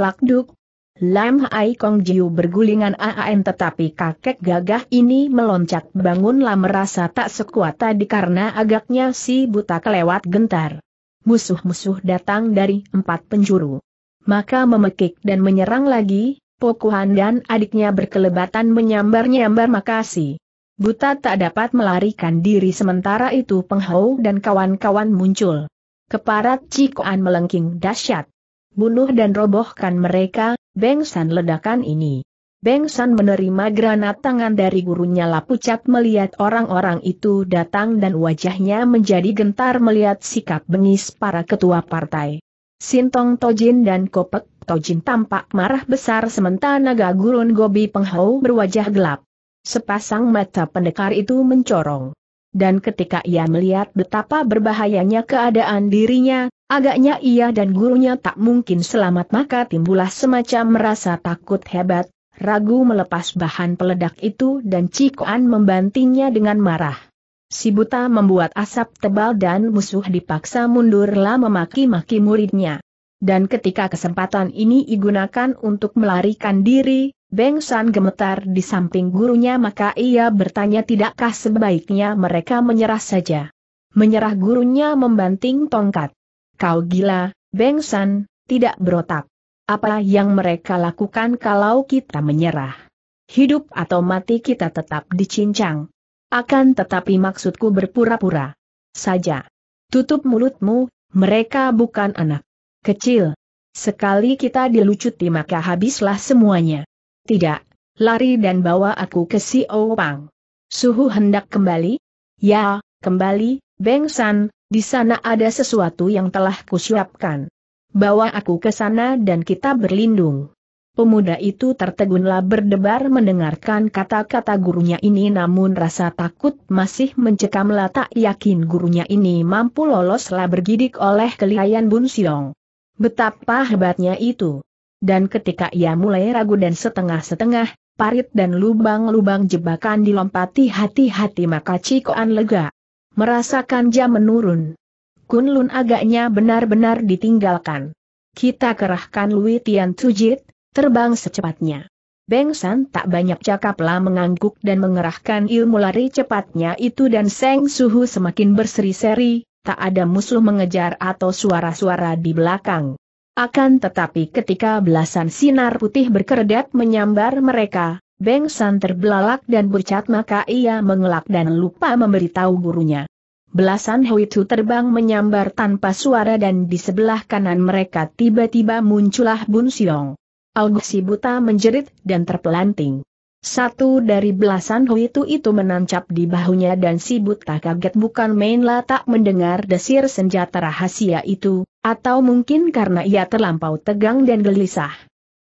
Plakduk, Lam Ai Kong Jiu bergulingan AAN tetapi kakek gagah ini meloncat bangunlah merasa tak sekuat tadi karena agaknya si buta kelewat gentar. Musuh-musuh datang dari empat penjuru. Maka memekik dan menyerang lagi, Pokuhan dan adiknya berkelebatan menyambar-nyambar Makasi. Buta tak dapat melarikan diri sementara itu penghau dan kawan-kawan muncul. Keparat Cikoan melengking dahsyat. Bunuh dan robohkan mereka, San ledakan ini. San menerima granat tangan dari gurunya Lapucat melihat orang-orang itu datang dan wajahnya menjadi gentar melihat sikap bengis para ketua partai. Sintong Tojin dan Kopek Tojin tampak marah besar sementara naga gurun Gobi Penghau berwajah gelap. Sepasang mata pendekar itu mencorong. Dan ketika ia melihat betapa berbahayanya keadaan dirinya, agaknya ia dan gurunya tak mungkin selamat maka timbullah semacam merasa takut hebat, ragu melepas bahan peledak itu dan Cikoan membantingnya dengan marah. Si buta membuat asap tebal dan musuh dipaksa mundurlah memaki-maki muridnya. Dan ketika kesempatan ini digunakan untuk melarikan diri, Beng San gemetar di samping gurunya maka ia bertanya tidakkah sebaiknya mereka menyerah saja. Menyerah gurunya membanting tongkat. Kau gila, Beng San, tidak berotak. Apa yang mereka lakukan kalau kita menyerah? Hidup atau mati kita tetap dicincang. Akan tetapi maksudku berpura-pura. Saja. Tutup mulutmu, mereka bukan anak kecil. Sekali kita dilucuti maka habislah semuanya. Tidak. Lari dan bawa aku ke si Opang. Oh Suhu hendak kembali? Ya, kembali, Beng San, di sana ada sesuatu yang telah kusiapkan. Bawa aku ke sana dan kita berlindung. Pemuda itu tertegunlah berdebar mendengarkan kata-kata gurunya ini namun rasa takut masih mencekamlah tak yakin gurunya ini mampu loloslah bergidik oleh kelihayan Bun Siong. Betapa hebatnya itu dan ketika ia mulai ragu dan setengah-setengah, parit dan lubang-lubang jebakan dilompati hati-hati maka Cikoan lega. Merasakan jam menurun. Kunlun agaknya benar-benar ditinggalkan. Kita kerahkan Lui Tian Tujit, terbang secepatnya. Beng San tak banyak cakaplah mengangguk dan mengerahkan ilmu lari cepatnya itu dan Seng Suhu semakin berseri-seri, tak ada musuh mengejar atau suara-suara di belakang. Akan tetapi ketika belasan sinar putih berkerdet menyambar mereka, Beng San terbelalak dan bercat maka ia mengelak dan lupa memberitahu gurunya. Belasan Huitu terbang menyambar tanpa suara dan di sebelah kanan mereka tiba-tiba muncullah Bun Siong. Augsi buta menjerit dan terpelanting. Satu dari belasan Huitu itu menancap di bahunya dan si buta kaget bukan main lah tak mendengar desir senjata rahasia itu, atau mungkin karena ia terlampau tegang dan gelisah.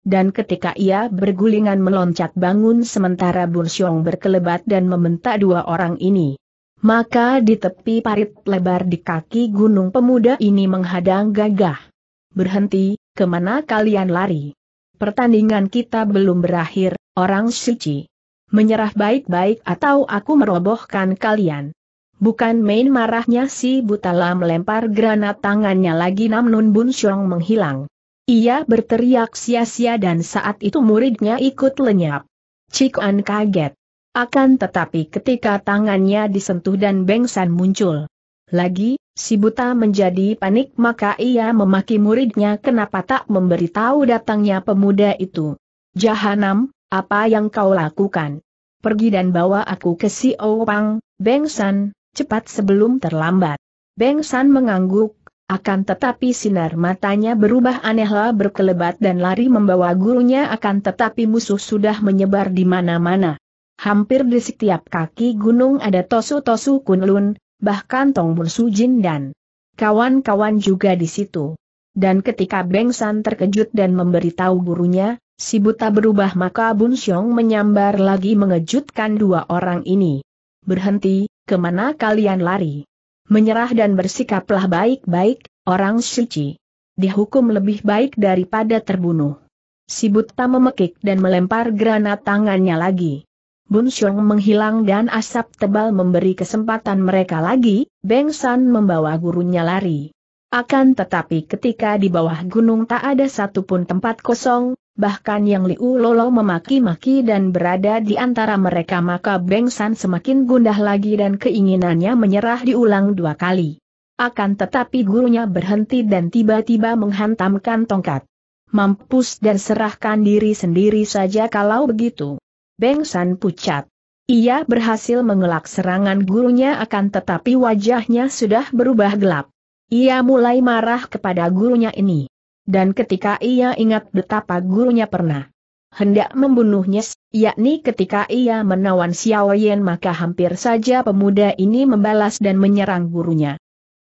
Dan ketika ia bergulingan meloncat bangun sementara Bursyong berkelebat dan membentak dua orang ini. Maka di tepi parit lebar di kaki gunung pemuda ini menghadang gagah. Berhenti, kemana kalian lari? Pertandingan kita belum berakhir, orang suci. Menyerah baik-baik atau aku merobohkan kalian. Bukan main marahnya si Butala melempar granat tangannya lagi Namnun Bun Syong menghilang. Ia berteriak sia-sia dan saat itu muridnya ikut lenyap. Cik An kaget. Akan tetapi ketika tangannya disentuh dan Bengsan muncul. Lagi, si buta menjadi panik maka ia memaki muridnya kenapa tak memberitahu datangnya pemuda itu. Jahanam, apa yang kau lakukan? Pergi dan bawa aku ke si Owang, Bengsan, cepat sebelum terlambat. Beng San mengangguk, akan tetapi sinar matanya berubah anehlah berkelebat dan lari membawa gurunya akan tetapi musuh sudah menyebar di mana-mana. Hampir di setiap kaki gunung ada tosu-tosu kunlun, bahkan Tong Tongbun Jin dan kawan-kawan juga di situ. Dan ketika Beng San terkejut dan memberitahu gurunya, si buta berubah maka Bun Xiong menyambar lagi mengejutkan dua orang ini. Berhenti, kemana kalian lari? Menyerah dan bersikaplah baik-baik, orang suci. Dihukum lebih baik daripada terbunuh. Si buta memekik dan melempar granat tangannya lagi. Bun Xiong menghilang dan asap tebal memberi kesempatan mereka lagi, Beng San membawa gurunya lari. Akan tetapi ketika di bawah gunung tak ada satupun tempat kosong, bahkan yang Liu Lolo memaki-maki dan berada di antara mereka maka Beng San semakin gundah lagi dan keinginannya menyerah diulang dua kali. Akan tetapi gurunya berhenti dan tiba-tiba menghantamkan tongkat. Mampus dan serahkan diri sendiri saja kalau begitu. Beng San pucat. Ia berhasil mengelak serangan gurunya akan tetapi wajahnya sudah berubah gelap. Ia mulai marah kepada gurunya ini dan ketika ia ingat betapa gurunya pernah hendak membunuhnya, yakni ketika ia menawan Xiao Yan maka hampir saja pemuda ini membalas dan menyerang gurunya.